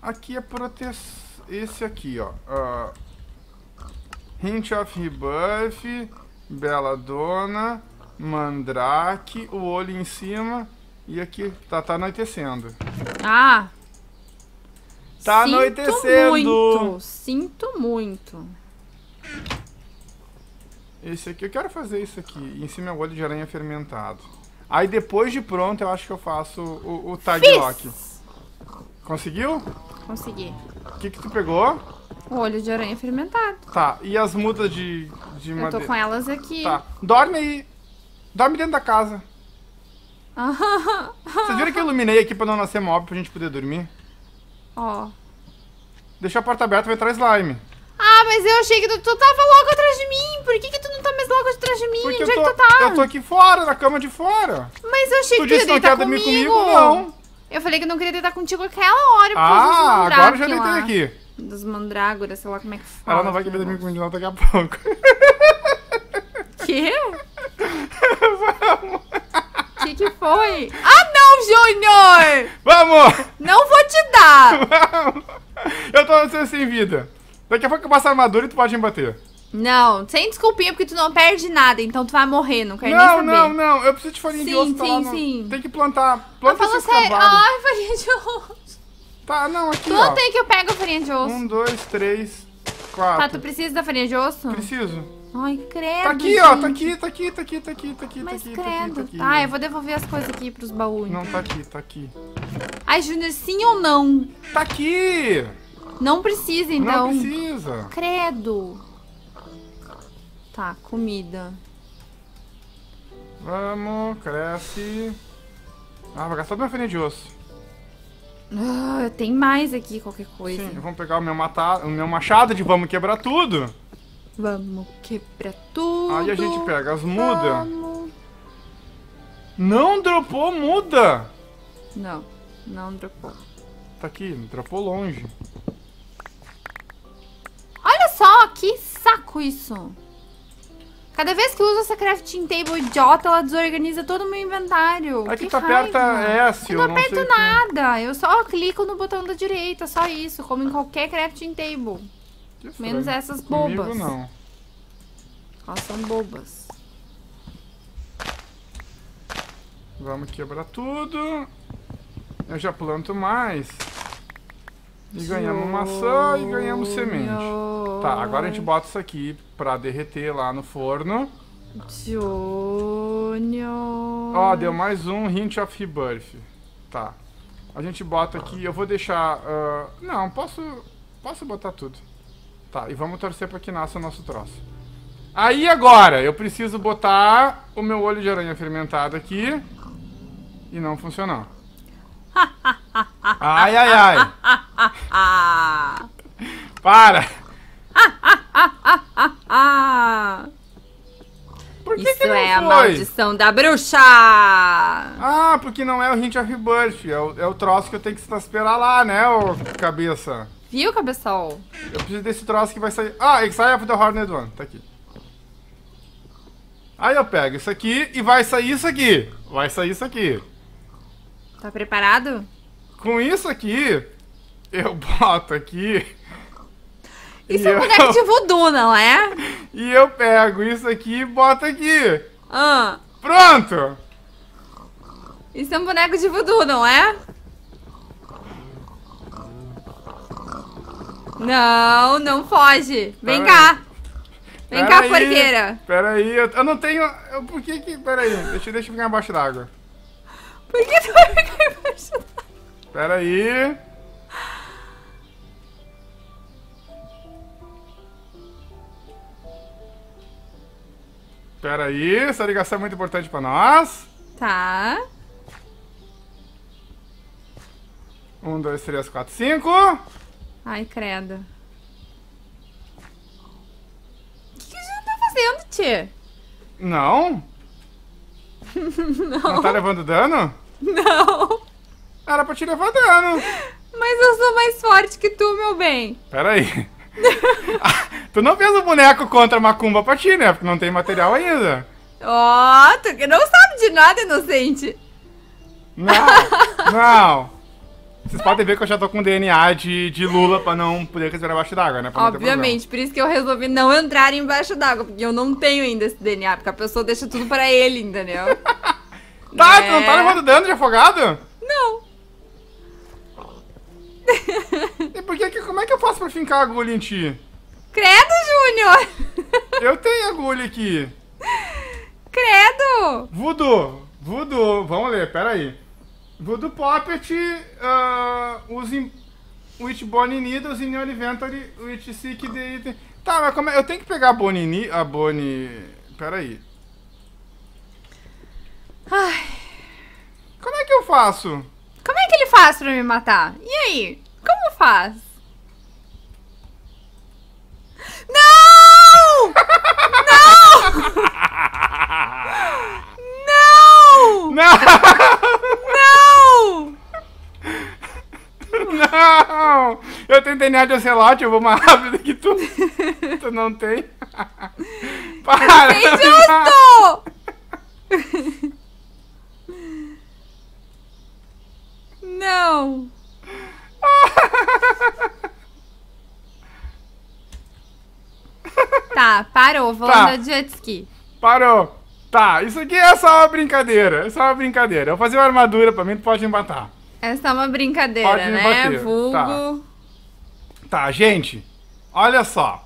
Aqui é proteção. Esse aqui, ó. Uh... Hint of Rebuff, Bela Dona, Mandrake, o olho em cima e aqui tá, tá anoitecendo. Ah! Tá sinto anoitecendo! Muito, sinto muito. Esse aqui, eu quero fazer isso aqui. E em cima é o olho de aranha fermentado. Aí depois de pronto, eu acho que eu faço o, o tag lock. Conseguiu? Consegui. O que que tu pegou? olho de aranha é fermentado. Tá, e as mudas de, de Eu madeira? Eu tô com elas aqui. Tá, dorme aí. Dorme dentro da casa. Vocês viram que eu iluminei aqui pra não nascer mob pra gente poder dormir? Ó. Oh. Deixa a porta aberta, vai entrar slime. Ah, mas eu achei que tu, tu tava logo atrás de mim. Por que, que tu não tá mais logo atrás de mim? Porque Onde eu tô, é que tu tá? Eu tô aqui fora, na cama de fora. Mas eu achei tu que tu ia deitar não quer comigo. dormir comigo, não. Eu falei que não queria deitar contigo aquela hora. Ah, agora eu já deitei lá. aqui dos mandrágoras, sei lá como é que fala. Ela não vai querer dormir comigo não daqui a pouco. que Vamos! Que que foi? Ah não, Junior! Vamos! Não vou te dar! Vamos! Eu tô sendo assim, sem vida. Daqui a pouco eu passo a armadura e tu pode me bater. Não, sem desculpinha, porque tu não perde nada, então tu vai morrer, não quer não, nem saber. Não, não, eu preciso de farinha sim, de osso. Sim, sim, sim. Tem que plantar, planta esse sim, Ai, farinha de osso. Tá, não, aqui, Tu ó. tem que eu pego a farinha de osso. Um, dois, três, ah, quatro. Tá, tu precisa da farinha de osso? Preciso. Ai, credo, Tá aqui, tá gente. ó, tá aqui, tá aqui, tá aqui, tá aqui, tá aqui, Mas tá aqui, credo. Tá, aqui, tá, aqui, tá, eu vou devolver as coisas aqui pros baús. Não, tá aqui, tá aqui. Ai, Júnior, sim ou não? Tá aqui! Não precisa, então. Não precisa. Credo. Tá, comida. Vamos, cresce. Ah, vou gastar minha farinha de osso. Ah, tem mais aqui qualquer coisa. Sim, vamos pegar o meu, matar, o meu machado de vamos quebrar tudo. Vamos quebrar tudo. Aí a gente pega as mudas. Não dropou muda. Não, não dropou. Tá aqui, dropou longe. Olha só, que saco isso. Cada vez que eu uso essa crafting table idiota, ela desorganiza todo o meu inventário. Aqui que tu tá raiva. aperta é S, eu não, não aperto nada. Que... Eu só clico no botão da direita, só isso. Como em qualquer crafting table. Menos essas bobas. Comigo, não. Elas são bobas. Vamos quebrar tudo. Eu já planto mais. E ganhamos maçã e ganhamos semente. Tá, agora a gente bota isso aqui pra derreter lá no forno. Junior. Ó, deu mais um hint of Rebirth. Tá. A gente bota aqui, eu vou deixar... Uh, não, posso, posso botar tudo. Tá, e vamos torcer pra que nasça o nosso troço. Aí agora, eu preciso botar o meu olho de aranha fermentado aqui. E não funcionou. Ai, ai, ai. Para! Por que Isso que é a maldição da bruxa! Ah, porque não é o Hint of Rebirth, é o, é o troço que eu tenho que esperar lá, né, ô cabeça? Viu, cabeçol? Eu preciso desse troço que vai sair... Ah, Exile of the Horned One, tá aqui. Aí eu pego isso aqui e vai sair isso aqui. Vai sair isso aqui. Tá preparado? Com isso aqui, eu boto aqui. Isso é um eu... boneco de voodoo, não é? E eu pego isso aqui e boto aqui. Ah. Pronto! Isso é um boneco de voodoo, não é? Não, não foge. Vem Pera cá. Vem Pera cá, aí. porqueira. Peraí, eu, eu não tenho... Eu, por que que... Peraí, deixa, deixa eu ficar embaixo d'água. Por que tu vai ficar embaixo d'água? Peraí. Espera aí, essa ligação é muito importante pra nós. Tá. Um, dois, três, quatro, cinco. Ai, credo. O que, que a gente tá fazendo, Tia? Não. Não. Não tá levando dano? Não. Era pra te levar dano. Mas eu sou mais forte que tu, meu bem. Pera aí. tu não fez o boneco contra a macumba pra ti, né? Porque não tem material ainda. Ó, oh, tu que não sabe de nada, inocente. Não, não. Vocês podem ver que eu já tô com DNA de, de Lula pra não poder respirar embaixo d'água, né? Obviamente, por isso que eu resolvi não entrar embaixo d'água, porque eu não tenho ainda esse DNA, porque a pessoa deixa tudo pra ele, entendeu? tá, é... tu não tá né? levando dano de afogado? Não e por que, como é que eu faço pra fincar a agulha em ti? Credo, Júnior! eu tenho agulha aqui. Credo! Voodoo, voodoo, vamos ler, peraí. Voodoo Poppet, uh, ah, using which Bonnie needles in your inventory, which seek the item. Tá, mas como é? Eu tenho que pegar a Bonnie, a Bonnie... Peraí. Ai. Como é que eu faço? Como é que ele faz pra me matar? E aí? Como faz? Não! Não! Não! Não! Não! Não! Eu tentei nerd acelote, eu vou mais rápido que tu. tu não tem. Para! É injusto! Não! tá, parou, vou tá. andar de jet ski. Parou. Tá, isso aqui é só uma brincadeira. É só uma brincadeira. Eu vou fazer uma armadura pra mim, tu pode me matar. É só uma brincadeira, pode né? Tá. Vulgo. Tá. tá, gente, olha só.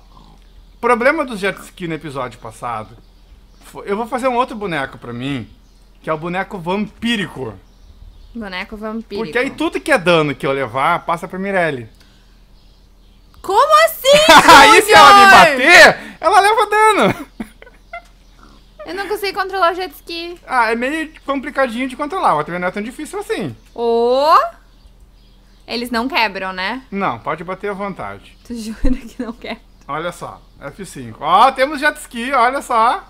O problema do jet ski no episódio passado. Eu vou fazer um outro boneco pra mim, que é o boneco vampírico. Boneco vampiro. Porque aí tudo que é dano que eu levar, passa pra Mirelle. Como assim? aí se ela me bater, ela leva dano. Eu não consigo controlar o jet ski. Ah, é meio complicadinho de controlar, O também não é tão difícil assim. Ô! Oh. Eles não quebram, né? Não, pode bater à vontade. Tu jura que não quebra? Olha só, F5. Ó, oh, temos jet ski, olha só.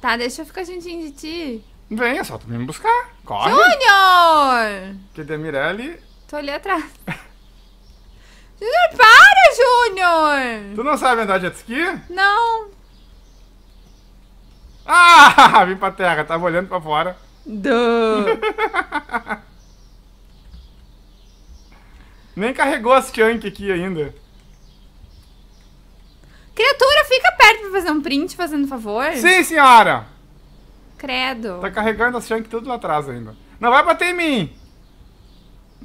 Tá, deixa eu ficar juntinho de ti. Vem, é só tu me buscar. Corre. Júnior! Cadê a Mirelle? Tô ali atrás. Júnior, para, Júnior! Tu não sabe andar de jet ski? Não. Ah, vim pra terra, tava olhando pra fora. Do. Nem carregou as chunk aqui ainda. Criatura, fica perto pra fazer um print, fazendo favor. Sim, senhora! Credo. Tá carregando as shank tudo lá atrás ainda. Não vai bater em mim!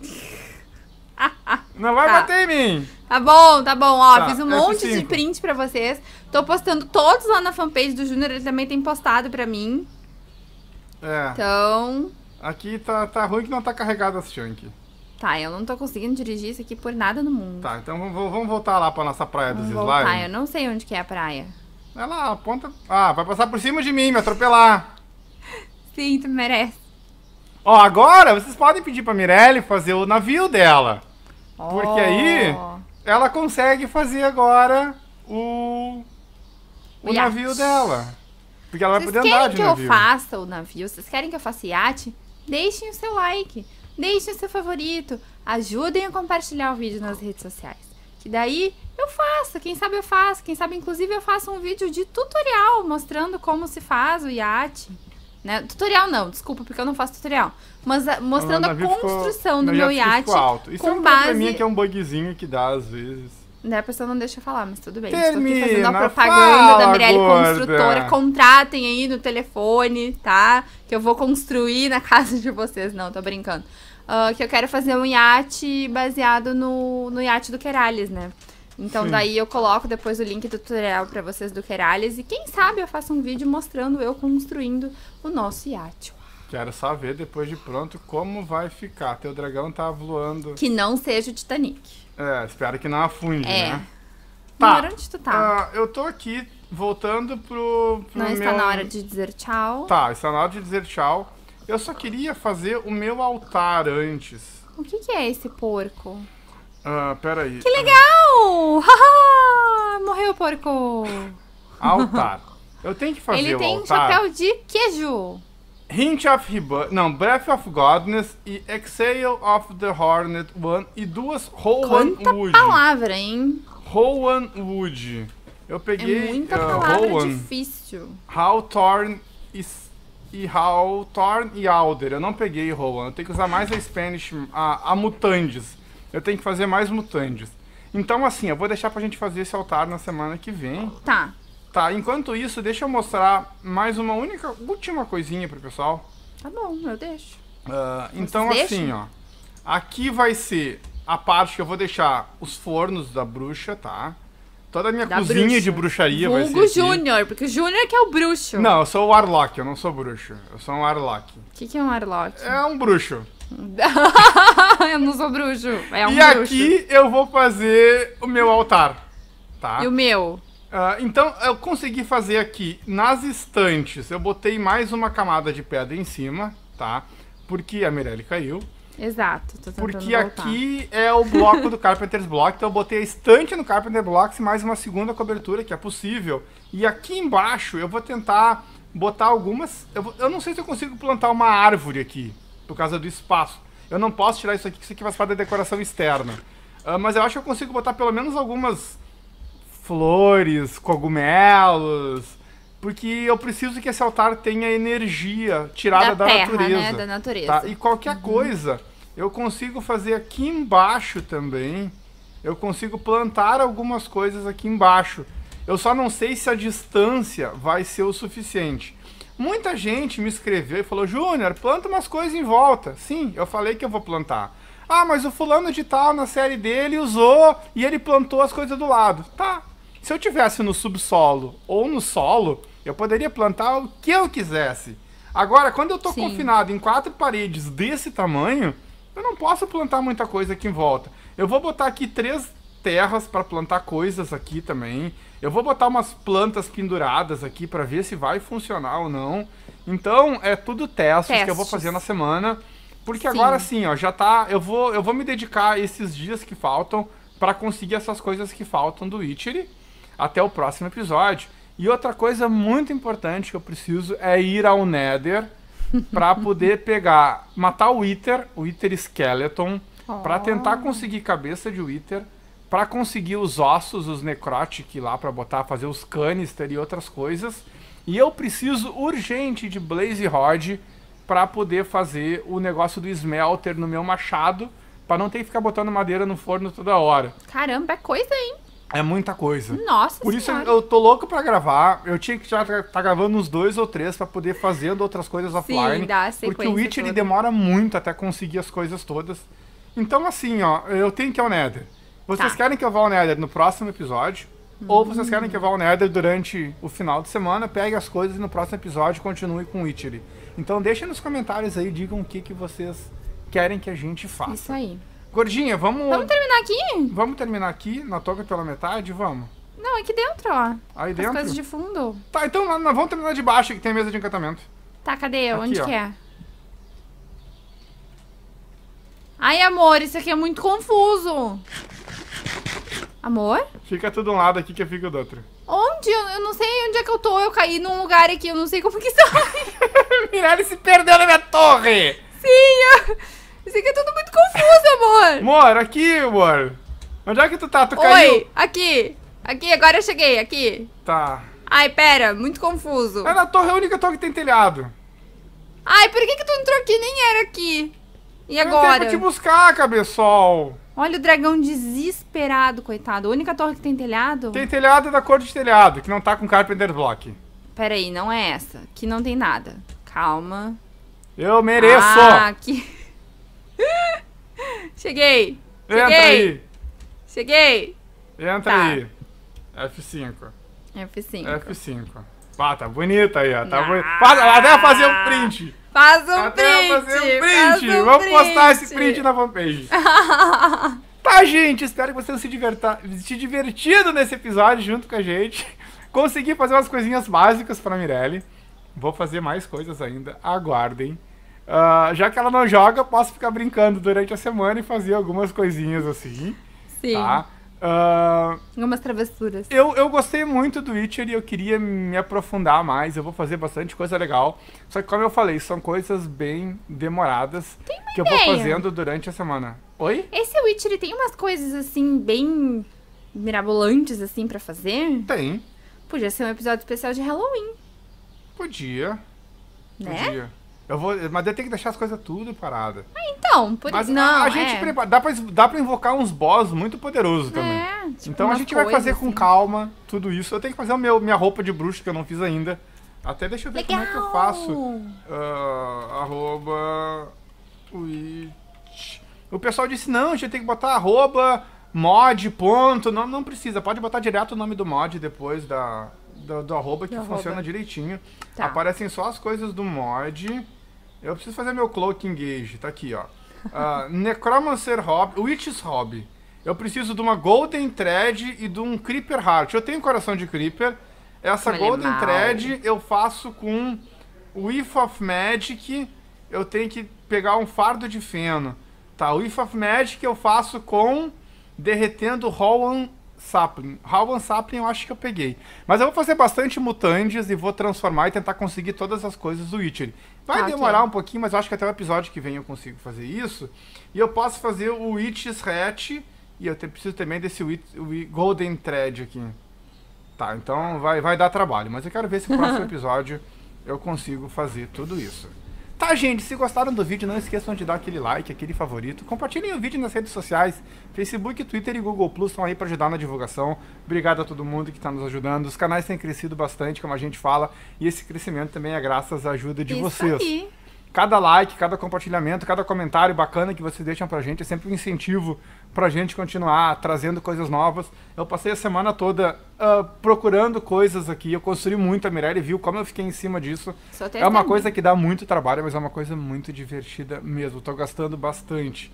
Não vai tá. bater em mim! Tá bom, tá bom. Ó, tá, fiz um F5. É monte de print pra vocês. Tô postando todos lá na fanpage do Júnior. Ele também tem postado pra mim. É. Então... Aqui tá, tá ruim que não tá carregado as shank. Tá, eu não tô conseguindo dirigir isso aqui por nada no mundo. Tá, então vamos, voltar lá pra nossa praia vamos dos vamos slimes. Eu não sei onde que é a praia. Ela é aponta... Ah, vai passar por cima de mim, me atropelar. Sim, tu merece. Ó, agora vocês podem pedir pra Mirelle fazer o navio dela. Oh. Porque aí ela consegue fazer agora o, o, o navio dela. Porque ela vocês vai poder andar de navio. Vocês querem que eu faça o navio? Vocês querem que eu faça iate? Deixem o seu like, deixem o seu favorito, ajudem a compartilhar o vídeo nas redes sociais. Que daí eu faço, quem sabe eu faço, quem sabe inclusive eu faço um vídeo de tutorial mostrando como se faz o iate. Né? Tutorial não, desculpa, porque eu não faço tutorial. Mas ah, mostrando ah, a construção ficou, do meu iate ficou alto. Isso com é um base... que é um bugzinho que dá às vezes. Né, a pessoa não deixa falar, mas tudo bem. Termina, Estou aqui fazendo a propaganda da Mirelle Construtora. Contratem aí no telefone, tá? Que eu vou construir na casa de vocês. Não, tô brincando. Uh, que eu quero fazer um iate baseado no, no iate do Querales, né? Então Sim. daí eu coloco depois o link do tutorial para vocês do Queralhas e quem sabe eu faço um vídeo mostrando eu construindo o nosso iate. Quero só ver depois de pronto como vai ficar. Teu dragão tá voando. Que não seja o Titanic. É, espero que não afunde, é. né? Tá. onde tu tá? Uh, eu tô aqui voltando pro, pro Não meu... está na hora de dizer tchau. Tá, está na hora de dizer tchau. Eu só queria fazer o meu altar antes. O que, que é esse porco? Ah, peraí. Que legal! Morreu o porco! Altar. Eu tenho que fazer Ele tem altar. chapéu de queijo. Hint of Rebirth. Não, Breath of Godness e Exhale of the Hornet One e duas Rowan Quanta Wood. palavra, hein? Rowan Wood. Eu peguei. É muita ah, palavra Rowan, difícil. Hawthorne e, e Hawthorne e Alder. Eu não peguei Rowan. Eu tenho que usar mais a Spanish. A, a Mutandes eu tenho que fazer mais mutantes. Então, assim, eu vou deixar pra gente fazer esse altar na semana que vem. Tá. Tá, enquanto isso, deixa eu mostrar mais uma única, última coisinha pro pessoal. Tá bom, eu deixo. Uh, então, assim, ó. Aqui vai ser a parte que eu vou deixar os fornos da bruxa, tá? Toda a minha da cozinha bruxa. de bruxaria Vulgo vai ser. Hugo Júnior, porque o Júnior que é o bruxo. Não, eu sou o Warlock, eu não sou bruxo. Eu sou um Warlock. O que, que é um Warlock? É um bruxo. eu não sou bruxo. É um e bruxo. aqui eu vou fazer o meu altar. Tá? E o meu? Uh, então, eu consegui fazer aqui nas estantes. Eu botei mais uma camada de pedra em cima, tá? Porque a Mirelle caiu. Exato, tô tentando Porque voltar. aqui é o bloco do Carpenter's Block, então eu botei a estante no Carpenter Blocks e mais uma segunda cobertura, que é possível. E aqui embaixo eu vou tentar botar algumas... Eu, vou... eu não sei se eu consigo plantar uma árvore aqui por causa do espaço. Eu não posso tirar isso aqui, que isso aqui faz parte da decoração externa. Uh, mas eu acho que eu consigo botar pelo menos algumas flores, cogumelos, porque eu preciso que esse altar tenha energia tirada da, da terra, né, natureza. Né? Da natureza. Tá? E qualquer uhum. coisa, eu consigo fazer aqui embaixo também. Eu consigo plantar algumas coisas aqui embaixo. Eu só não sei se a distância vai ser o suficiente. Muita gente me escreveu e falou: Júnior, planta umas coisas em volta. Sim, eu falei que eu vou plantar. Ah, mas o fulano de tal na série dele usou e ele plantou as coisas do lado. Tá. Se eu tivesse no subsolo ou no solo, eu poderia plantar o que eu quisesse. Agora, quando eu estou confinado em quatro paredes desse tamanho, eu não posso plantar muita coisa aqui em volta. Eu vou botar aqui três terras para plantar coisas aqui também. Eu vou botar umas plantas penduradas aqui para ver se vai funcionar ou não. Então, é tudo testes, testes. que eu vou fazer na semana. Porque Sim. agora sim, ó, já tá. Eu vou, eu vou me dedicar esses dias que faltam para conseguir essas coisas que faltam do Witchery. Até o próximo episódio. E outra coisa muito importante que eu preciso é ir ao Nether para poder pegar, matar o Wither, o Wither Skeleton, oh. para tentar conseguir cabeça de Wither para conseguir os ossos, os necrotic lá para botar, fazer os canister e outras coisas. E eu preciso urgente de Blaze Horde para poder fazer o negócio do smelter no meu machado, para não ter que ficar botando madeira no forno toda hora. Caramba, é coisa, hein? É muita coisa. Nossa Por senhora. isso eu tô louco para gravar. Eu tinha que já estar tá gravando uns dois ou três para poder fazendo outras coisas offline. Sim, dá porque o Witch ele demora muito até conseguir as coisas todas. Então assim, ó, eu tenho que ir ao Nether. Vocês tá. querem que eu vá ao Nether no próximo episódio? Hum. Ou vocês hum. querem que eu vá ao Nether durante o final de semana, pegue as coisas e no próximo episódio continue com o Witchery? Então deixem nos comentários aí, digam o que, que vocês querem que a gente faça. Isso aí. Gordinha, vamos. Vamos terminar aqui? Vamos terminar aqui, na toca pela metade, vamos. Não, aqui é dentro, ó. Aí dentro? As coisas de fundo. Tá, então nós vamos terminar de baixo, que tem a mesa de encantamento. Tá, cadê? Aqui, Onde ó. que é? Ai, amor, isso aqui é muito confuso. Amor? Fica tudo um lado aqui que eu fico do outro. Onde? Eu, não sei onde é que eu tô. Eu caí num lugar aqui, eu não sei como que sai. Mirelle se perdeu na minha torre! Sim, eu... Isso aqui é tudo muito confuso, amor! Amor, aqui, amor! Onde é que tu tá? Tu Oi, caiu? aqui! Aqui, agora eu cheguei, aqui! Tá. Ai, pera, muito confuso. É na torre, é a única torre que tem telhado. Ai, por que que tu entrou aqui? Nem era aqui. E eu agora? Eu tenho te buscar, cabeçol. Olha o dragão desesperado, coitado. A única torre que tem telhado. Tem telhado da cor de telhado, que não tá com Carpenter Block. Pera aí, não é essa. Que não tem nada. Calma. Eu mereço! Ah, que... Cheguei! Entra Cheguei. aí! Cheguei! Entra tá. aí. F5. F5. F5. Pá, tá bonita aí, ó. Tá ah. bonita. Até fazer um print. Faz um Até print! Fazer um print! Faz um Vamos print. postar esse print na fanpage. tá, gente, espero que vocês se, diverta... se divertido nesse episódio junto com a gente. Consegui fazer umas coisinhas básicas pra Mirelle. Vou fazer mais coisas ainda, aguardem. Uh, já que ela não joga, posso ficar brincando durante a semana e fazer algumas coisinhas assim. Sim. Tá? Uh, Algumas travessuras. Eu, eu gostei muito do Witcher e eu queria me aprofundar mais. Eu vou fazer bastante coisa legal. Só que, como eu falei, são coisas bem demoradas que ideia. eu vou fazendo durante a semana. Oi? Esse Witcher tem umas coisas assim, bem mirabolantes, assim, para fazer? Tem. Podia ser um episódio especial de Halloween. Podia. Né? Podia. Eu vou, mas eu tenho que deixar as coisas tudo parada. Ah, então, por isso. Não, a, a gente é. prepara, dá pra, dá pra invocar uns boss muito poderosos também. É, tipo então a gente vai fazer assim. com calma tudo isso. Eu tenho que fazer a minha roupa de bruxo que eu não fiz ainda. Até deixa eu ver Legal. como é que eu faço. Uh, arroba. Witch. O pessoal disse: não, a gente tem que botar arroba, mod, ponto. Não, não precisa, pode botar direto o nome do mod depois da, do, do arroba que funciona direitinho. Tá. Aparecem só as coisas do mod. Eu preciso fazer meu Cloak Engage, tá aqui, ó. Uh, Necromancer Hobby, Witch's Hobby. Eu preciso de uma Golden Thread e de um Creeper Heart. Eu tenho coração de Creeper. Essa Como Golden é Thread eu faço com If of Magic. Eu tenho que pegar um fardo de feno. Tá, If of Magic eu faço com derretendo Rowan Saplin. Halvan Saplin eu acho que eu peguei. Mas eu vou fazer bastante mutantes e vou transformar e tentar conseguir todas as coisas do Witcher. Vai ah, demorar um pouquinho, mas eu acho que até o episódio que vem eu consigo fazer isso. E eu posso fazer o Witch's Hatch. E eu te, preciso também desse Witch, Golden Thread aqui. Tá, então vai, vai dar trabalho. Mas eu quero ver se no próximo episódio eu consigo fazer tudo isso. Tá, gente, se gostaram do vídeo, não esqueçam de dar aquele like, aquele favorito. Compartilhem o vídeo nas redes sociais. Facebook, Twitter e Google Plus estão aí para ajudar na divulgação. Obrigado a todo mundo que está nos ajudando. Os canais têm crescido bastante, como a gente fala. E esse crescimento também é graças à ajuda de Isso vocês. Aí. Cada like, cada compartilhamento, cada comentário bacana que vocês deixam pra gente é sempre um incentivo pra gente continuar trazendo coisas novas. Eu passei a semana toda uh, procurando coisas aqui, eu construí muito, a Mirelle viu como eu fiquei em cima disso. É uma coisa que dá muito trabalho, mas é uma coisa muito divertida mesmo. Tô gastando bastante.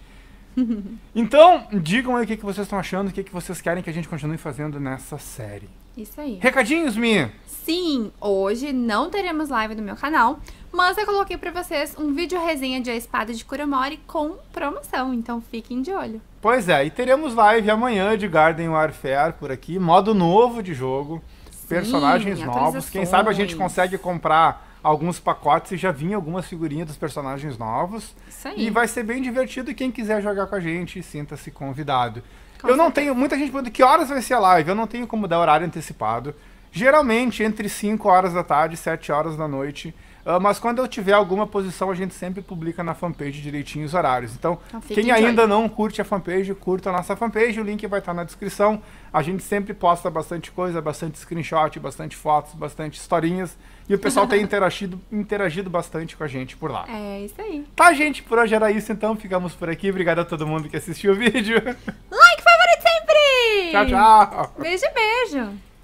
então, digam aí o que, que vocês estão achando, o que, que vocês querem que a gente continue fazendo nessa série. Isso aí. Recadinhos, Mi? Sim, hoje não teremos live do meu canal, mas eu coloquei para vocês um vídeo resenha de A Espada de Kuromori com promoção, então fiquem de olho. Pois é, e teremos live amanhã de Garden Warfare por aqui, modo novo de jogo, Sim, personagens novos, quem sabe a gente consegue comprar alguns pacotes e já vinha algumas figurinhas dos personagens novos. Isso aí. E vai ser bem divertido. Quem quiser jogar com a gente, sinta-se convidado. Com eu certeza. não tenho. Muita gente pergunta que horas vai ser a live. Eu não tenho como dar horário antecipado. Geralmente entre 5 horas da tarde e 7 horas da noite. Ah, mas quando eu tiver alguma posição, a gente sempre publica na fanpage direitinho os horários. Então, então quem ainda joia. não curte a fanpage, curta a nossa fanpage, o link vai estar tá na descrição. A gente sempre posta bastante coisa, bastante screenshot, bastante fotos, bastante historinhas. E o pessoal tem interagido, interagido bastante com a gente por lá. É isso aí. Tá, gente, por hoje era isso então. Ficamos por aqui. Obrigado a todo mundo que assistiu o vídeo. Like favorito sempre! Tchau, tchau! Beijo, beijo!